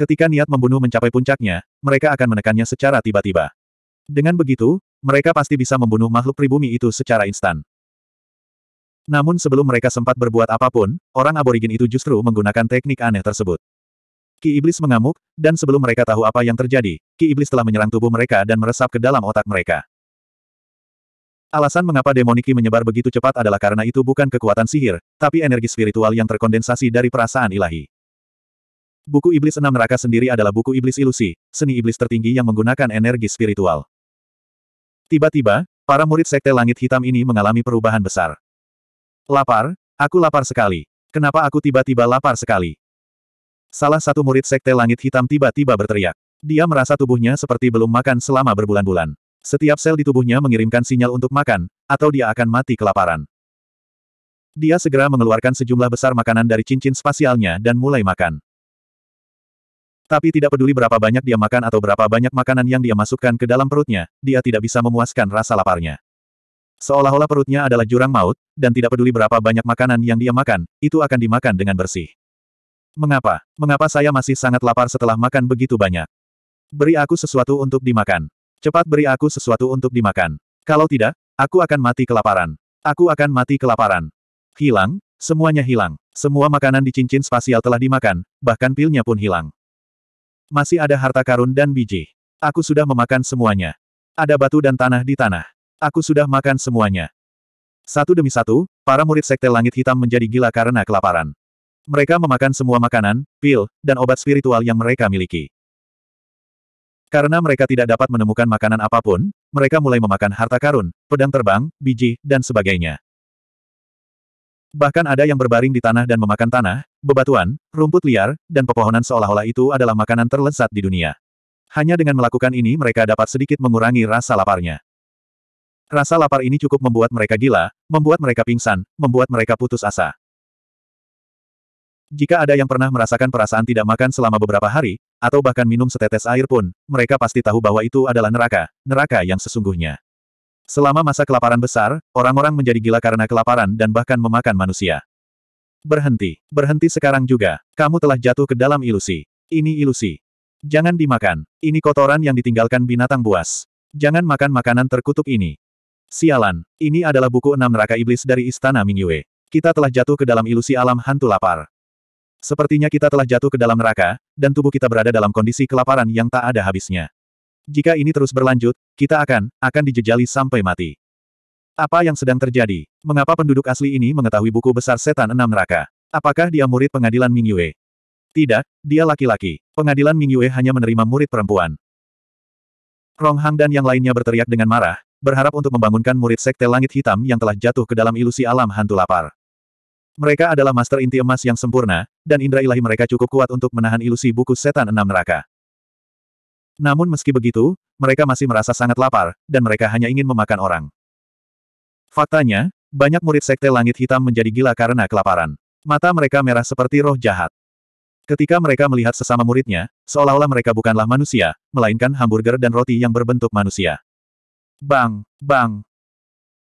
Ketika niat membunuh mencapai puncaknya, mereka akan menekannya secara tiba-tiba. Dengan begitu, mereka pasti bisa membunuh makhluk pribumi itu secara instan. Namun sebelum mereka sempat berbuat apapun, orang aborigin itu justru menggunakan teknik aneh tersebut. Ki Iblis mengamuk, dan sebelum mereka tahu apa yang terjadi, Ki Iblis telah menyerang tubuh mereka dan meresap ke dalam otak mereka. Alasan mengapa demoniki menyebar begitu cepat adalah karena itu bukan kekuatan sihir, tapi energi spiritual yang terkondensasi dari perasaan ilahi. Buku Iblis Enam Neraka sendiri adalah buku Iblis Ilusi, seni iblis tertinggi yang menggunakan energi spiritual. Tiba-tiba, para murid Sekte Langit Hitam ini mengalami perubahan besar. Lapar, aku lapar sekali. Kenapa aku tiba-tiba lapar sekali? Salah satu murid Sekte Langit Hitam tiba-tiba berteriak. Dia merasa tubuhnya seperti belum makan selama berbulan-bulan. Setiap sel di tubuhnya mengirimkan sinyal untuk makan, atau dia akan mati kelaparan. Dia segera mengeluarkan sejumlah besar makanan dari cincin spasialnya dan mulai makan. Tapi tidak peduli berapa banyak dia makan atau berapa banyak makanan yang dia masukkan ke dalam perutnya, dia tidak bisa memuaskan rasa laparnya. Seolah-olah perutnya adalah jurang maut, dan tidak peduli berapa banyak makanan yang dia makan, itu akan dimakan dengan bersih. Mengapa? Mengapa saya masih sangat lapar setelah makan begitu banyak? Beri aku sesuatu untuk dimakan. Cepat beri aku sesuatu untuk dimakan. Kalau tidak, aku akan mati kelaparan. Aku akan mati kelaparan. Hilang, semuanya hilang. Semua makanan di cincin spasial telah dimakan, bahkan pilnya pun hilang. Masih ada harta karun dan biji. Aku sudah memakan semuanya. Ada batu dan tanah di tanah. Aku sudah makan semuanya. Satu demi satu, para murid Sekte Langit Hitam menjadi gila karena kelaparan. Mereka memakan semua makanan, pil, dan obat spiritual yang mereka miliki. Karena mereka tidak dapat menemukan makanan apapun, mereka mulai memakan harta karun, pedang terbang, biji, dan sebagainya. Bahkan ada yang berbaring di tanah dan memakan tanah, bebatuan, rumput liar, dan pepohonan seolah-olah itu adalah makanan terlezat di dunia. Hanya dengan melakukan ini mereka dapat sedikit mengurangi rasa laparnya. Rasa lapar ini cukup membuat mereka gila, membuat mereka pingsan, membuat mereka putus asa. Jika ada yang pernah merasakan perasaan tidak makan selama beberapa hari, atau bahkan minum setetes air pun, mereka pasti tahu bahwa itu adalah neraka, neraka yang sesungguhnya. Selama masa kelaparan besar, orang-orang menjadi gila karena kelaparan dan bahkan memakan manusia. Berhenti, berhenti sekarang juga, kamu telah jatuh ke dalam ilusi. Ini ilusi. Jangan dimakan, ini kotoran yang ditinggalkan binatang buas. Jangan makan makanan terkutuk ini. Sialan, ini adalah buku enam neraka iblis dari Istana Mingyue. Kita telah jatuh ke dalam ilusi alam hantu lapar. Sepertinya kita telah jatuh ke dalam neraka, dan tubuh kita berada dalam kondisi kelaparan yang tak ada habisnya. Jika ini terus berlanjut, kita akan, akan dijejali sampai mati. Apa yang sedang terjadi? Mengapa penduduk asli ini mengetahui buku besar setan enam neraka? Apakah dia murid pengadilan Mingyue? Tidak, dia laki-laki. Pengadilan Mingyue hanya menerima murid perempuan. Rong Hang dan yang lainnya berteriak dengan marah, berharap untuk membangunkan murid Sekte Langit Hitam yang telah jatuh ke dalam ilusi alam hantu lapar. Mereka adalah master inti emas yang sempurna, dan indera ilahi mereka cukup kuat untuk menahan ilusi buku setan enam neraka. Namun meski begitu, mereka masih merasa sangat lapar, dan mereka hanya ingin memakan orang. Faktanya, banyak murid Sekte Langit Hitam menjadi gila karena kelaparan. Mata mereka merah seperti roh jahat. Ketika mereka melihat sesama muridnya, seolah-olah mereka bukanlah manusia, melainkan hamburger dan roti yang berbentuk manusia. Bang, bang.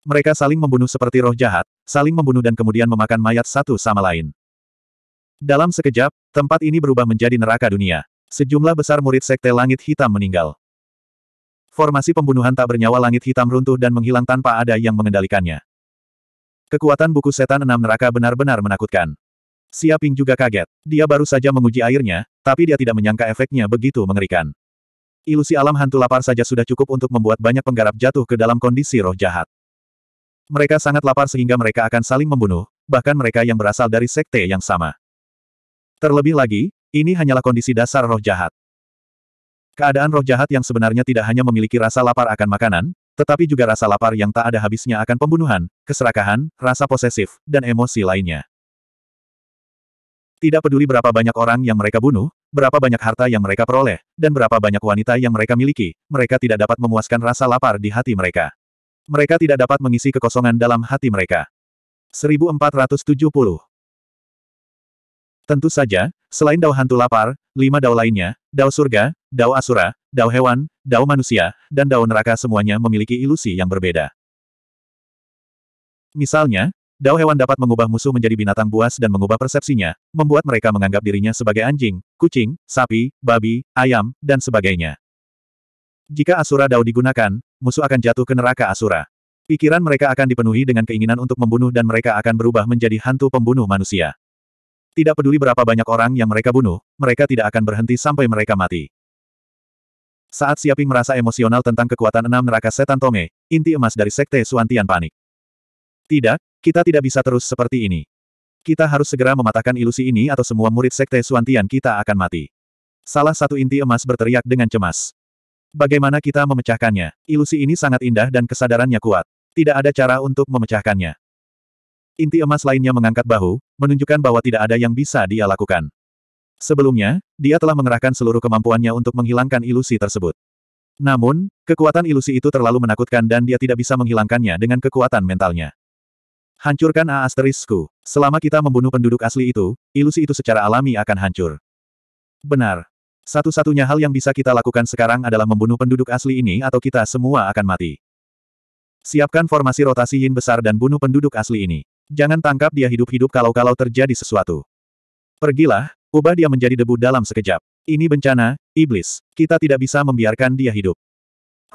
Mereka saling membunuh seperti roh jahat, saling membunuh dan kemudian memakan mayat satu sama lain. Dalam sekejap, tempat ini berubah menjadi neraka dunia. Sejumlah besar murid sekte langit hitam meninggal. Formasi pembunuhan tak bernyawa langit hitam runtuh dan menghilang tanpa ada yang mengendalikannya. Kekuatan buku setan enam neraka benar-benar menakutkan. Siaping juga kaget. Dia baru saja menguji airnya, tapi dia tidak menyangka efeknya begitu mengerikan. Ilusi alam hantu lapar saja sudah cukup untuk membuat banyak penggarap jatuh ke dalam kondisi roh jahat. Mereka sangat lapar sehingga mereka akan saling membunuh, bahkan mereka yang berasal dari sekte yang sama. Terlebih lagi, ini hanyalah kondisi dasar roh jahat. Keadaan roh jahat yang sebenarnya tidak hanya memiliki rasa lapar akan makanan, tetapi juga rasa lapar yang tak ada habisnya akan pembunuhan, keserakahan, rasa posesif, dan emosi lainnya. Tidak peduli berapa banyak orang yang mereka bunuh, berapa banyak harta yang mereka peroleh, dan berapa banyak wanita yang mereka miliki, mereka tidak dapat memuaskan rasa lapar di hati mereka. Mereka tidak dapat mengisi kekosongan dalam hati mereka. 1470 Tentu saja, selain dao hantu lapar, lima dao lainnya, dao surga, dao asura, dao hewan, dao manusia, dan dao neraka semuanya memiliki ilusi yang berbeda. Misalnya, Dao hewan dapat mengubah musuh menjadi binatang buas dan mengubah persepsinya, membuat mereka menganggap dirinya sebagai anjing, kucing, sapi, babi, ayam, dan sebagainya. Jika Asura Dao digunakan, musuh akan jatuh ke neraka Asura. Pikiran mereka akan dipenuhi dengan keinginan untuk membunuh dan mereka akan berubah menjadi hantu pembunuh manusia. Tidak peduli berapa banyak orang yang mereka bunuh, mereka tidak akan berhenti sampai mereka mati. Saat Siaping merasa emosional tentang kekuatan enam neraka setan Tome, inti emas dari Sekte Suantian panik. Tidak, kita tidak bisa terus seperti ini. Kita harus segera mematahkan ilusi ini atau semua murid sekte Suantian kita akan mati. Salah satu inti emas berteriak dengan cemas. Bagaimana kita memecahkannya? Ilusi ini sangat indah dan kesadarannya kuat. Tidak ada cara untuk memecahkannya. Inti emas lainnya mengangkat bahu, menunjukkan bahwa tidak ada yang bisa dia lakukan. Sebelumnya, dia telah mengerahkan seluruh kemampuannya untuk menghilangkan ilusi tersebut. Namun, kekuatan ilusi itu terlalu menakutkan dan dia tidak bisa menghilangkannya dengan kekuatan mentalnya. Hancurkan A asterisku. Selama kita membunuh penduduk asli itu, ilusi itu secara alami akan hancur. Benar. Satu-satunya hal yang bisa kita lakukan sekarang adalah membunuh penduduk asli ini atau kita semua akan mati. Siapkan formasi rotasi yin besar dan bunuh penduduk asli ini. Jangan tangkap dia hidup-hidup kalau-kalau terjadi sesuatu. Pergilah, ubah dia menjadi debu dalam sekejap. Ini bencana, iblis. Kita tidak bisa membiarkan dia hidup.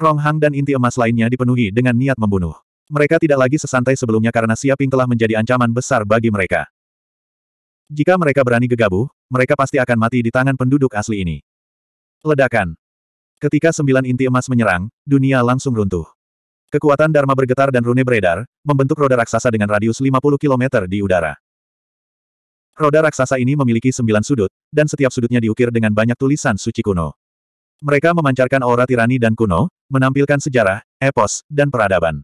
Ronghang dan inti emas lainnya dipenuhi dengan niat membunuh. Mereka tidak lagi sesantai sebelumnya karena Siaping telah menjadi ancaman besar bagi mereka. Jika mereka berani gegabah, mereka pasti akan mati di tangan penduduk asli ini. Ledakan. Ketika sembilan inti emas menyerang, dunia langsung runtuh. Kekuatan Dharma bergetar dan rune beredar, membentuk roda raksasa dengan radius 50 km di udara. Roda raksasa ini memiliki sembilan sudut, dan setiap sudutnya diukir dengan banyak tulisan suci kuno. Mereka memancarkan aura tirani dan kuno, menampilkan sejarah, epos, dan peradaban.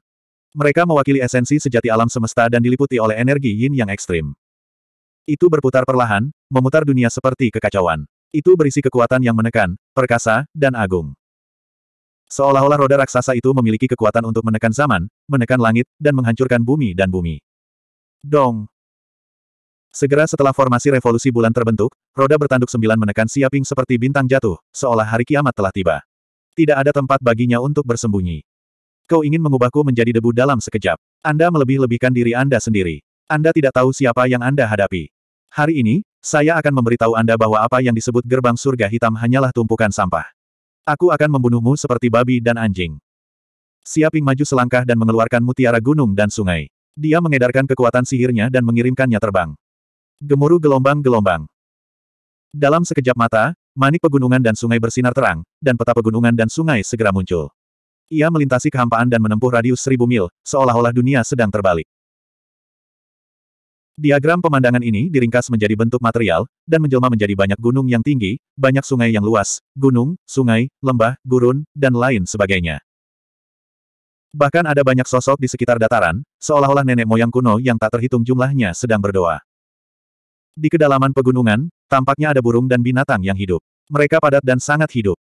Mereka mewakili esensi sejati alam semesta dan diliputi oleh energi yin yang ekstrim. Itu berputar perlahan, memutar dunia seperti kekacauan. Itu berisi kekuatan yang menekan, perkasa, dan agung. Seolah-olah roda raksasa itu memiliki kekuatan untuk menekan zaman, menekan langit, dan menghancurkan bumi dan bumi. Dong! Segera setelah formasi revolusi bulan terbentuk, roda bertanduk sembilan menekan siaping seperti bintang jatuh, seolah hari kiamat telah tiba. Tidak ada tempat baginya untuk bersembunyi. Kau ingin mengubahku menjadi debu dalam sekejap. Anda melebih-lebihkan diri Anda sendiri. Anda tidak tahu siapa yang Anda hadapi. Hari ini, saya akan memberitahu Anda bahwa apa yang disebut gerbang surga hitam hanyalah tumpukan sampah. Aku akan membunuhmu seperti babi dan anjing. Siaping maju selangkah dan mengeluarkan mutiara gunung dan sungai. Dia mengedarkan kekuatan sihirnya dan mengirimkannya terbang. Gemuruh gelombang-gelombang. Dalam sekejap mata, manik pegunungan dan sungai bersinar terang, dan peta pegunungan dan sungai segera muncul. Ia melintasi kehampaan dan menempuh radius seribu mil, seolah-olah dunia sedang terbalik. Diagram pemandangan ini diringkas menjadi bentuk material, dan menjelma menjadi banyak gunung yang tinggi, banyak sungai yang luas, gunung, sungai, lembah, gurun, dan lain sebagainya. Bahkan ada banyak sosok di sekitar dataran, seolah-olah nenek moyang kuno yang tak terhitung jumlahnya sedang berdoa. Di kedalaman pegunungan, tampaknya ada burung dan binatang yang hidup. Mereka padat dan sangat hidup.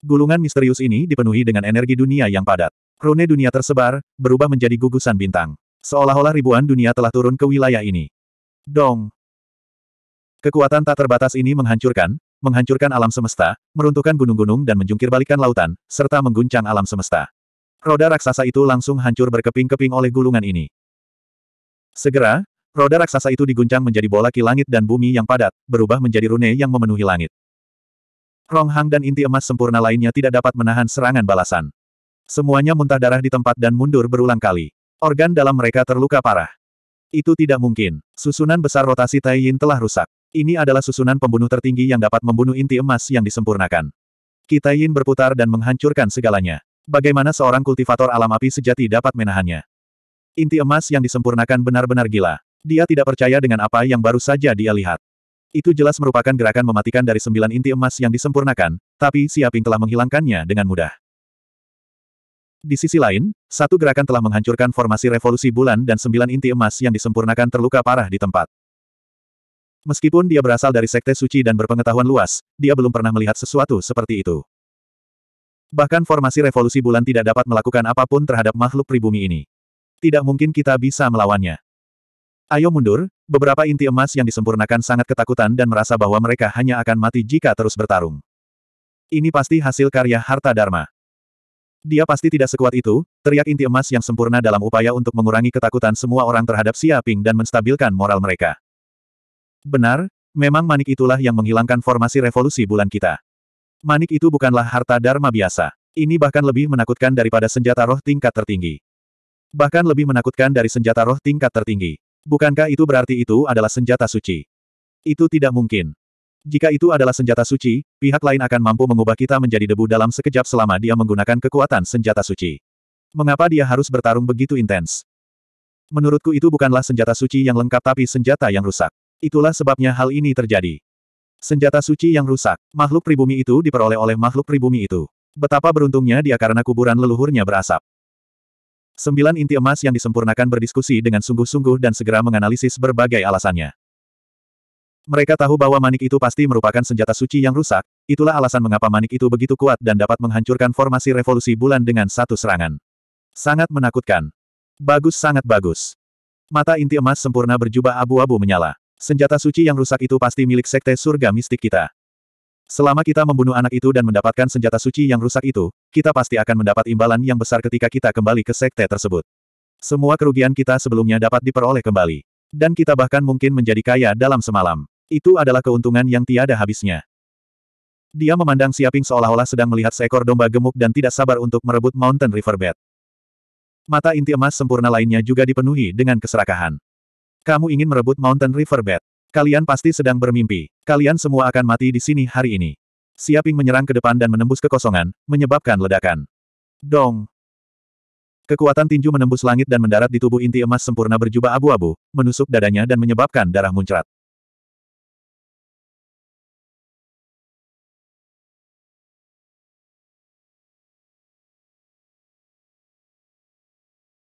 Gulungan misterius ini dipenuhi dengan energi dunia yang padat. Rune dunia tersebar, berubah menjadi gugusan bintang. Seolah-olah ribuan dunia telah turun ke wilayah ini. Dong! Kekuatan tak terbatas ini menghancurkan, menghancurkan alam semesta, meruntuhkan gunung-gunung dan menjungkirbalikkan lautan, serta mengguncang alam semesta. Roda raksasa itu langsung hancur berkeping-keping oleh gulungan ini. Segera, roda raksasa itu diguncang menjadi bola ki langit dan bumi yang padat, berubah menjadi rune yang memenuhi langit. Ronghang dan inti emas sempurna lainnya tidak dapat menahan serangan balasan. Semuanya muntah darah di tempat dan mundur berulang kali. Organ dalam mereka terluka parah. Itu tidak mungkin. Susunan besar rotasi Tai Yin telah rusak. Ini adalah susunan pembunuh tertinggi yang dapat membunuh inti emas yang disempurnakan. Yin berputar dan menghancurkan segalanya. Bagaimana seorang kultivator alam api sejati dapat menahannya? Inti emas yang disempurnakan benar-benar gila. Dia tidak percaya dengan apa yang baru saja dia lihat. Itu jelas merupakan gerakan mematikan dari sembilan inti emas yang disempurnakan, tapi Siaping telah menghilangkannya dengan mudah. Di sisi lain, satu gerakan telah menghancurkan formasi revolusi bulan dan sembilan inti emas yang disempurnakan terluka parah di tempat. Meskipun dia berasal dari sekte suci dan berpengetahuan luas, dia belum pernah melihat sesuatu seperti itu. Bahkan formasi revolusi bulan tidak dapat melakukan apapun terhadap makhluk pribumi ini. Tidak mungkin kita bisa melawannya. Ayo mundur, beberapa inti emas yang disempurnakan sangat ketakutan dan merasa bahwa mereka hanya akan mati jika terus bertarung. Ini pasti hasil karya harta Dharma. Dia pasti tidak sekuat itu, teriak inti emas yang sempurna dalam upaya untuk mengurangi ketakutan semua orang terhadap Siaping dan menstabilkan moral mereka. Benar, memang manik itulah yang menghilangkan formasi revolusi bulan kita. Manik itu bukanlah harta dharma biasa. Ini bahkan lebih menakutkan daripada senjata roh tingkat tertinggi. Bahkan lebih menakutkan dari senjata roh tingkat tertinggi. Bukankah itu berarti itu adalah senjata suci? Itu tidak mungkin. Jika itu adalah senjata suci, pihak lain akan mampu mengubah kita menjadi debu dalam sekejap selama dia menggunakan kekuatan senjata suci. Mengapa dia harus bertarung begitu intens? Menurutku itu bukanlah senjata suci yang lengkap tapi senjata yang rusak. Itulah sebabnya hal ini terjadi. Senjata suci yang rusak, makhluk pribumi itu diperoleh oleh makhluk pribumi itu. Betapa beruntungnya dia karena kuburan leluhurnya berasap. Sembilan inti emas yang disempurnakan berdiskusi dengan sungguh-sungguh dan segera menganalisis berbagai alasannya. Mereka tahu bahwa manik itu pasti merupakan senjata suci yang rusak, itulah alasan mengapa manik itu begitu kuat dan dapat menghancurkan formasi revolusi bulan dengan satu serangan. Sangat menakutkan. Bagus sangat bagus. Mata inti emas sempurna berjubah abu-abu menyala. Senjata suci yang rusak itu pasti milik sekte surga mistik kita. Selama kita membunuh anak itu dan mendapatkan senjata suci yang rusak itu, kita pasti akan mendapat imbalan yang besar ketika kita kembali ke sekte tersebut. Semua kerugian kita sebelumnya dapat diperoleh kembali. Dan kita bahkan mungkin menjadi kaya dalam semalam. Itu adalah keuntungan yang tiada habisnya. Dia memandang Siaping seolah-olah sedang melihat seekor domba gemuk dan tidak sabar untuk merebut Mountain Riverbed. Mata inti emas sempurna lainnya juga dipenuhi dengan keserakahan. Kamu ingin merebut Mountain Riverbed. Kalian pasti sedang bermimpi. Kalian semua akan mati di sini hari ini. Siaping menyerang ke depan dan menembus kekosongan, menyebabkan ledakan. Dong! Kekuatan tinju menembus langit dan mendarat di tubuh inti emas sempurna berjubah abu-abu, menusuk dadanya dan menyebabkan darah muncrat.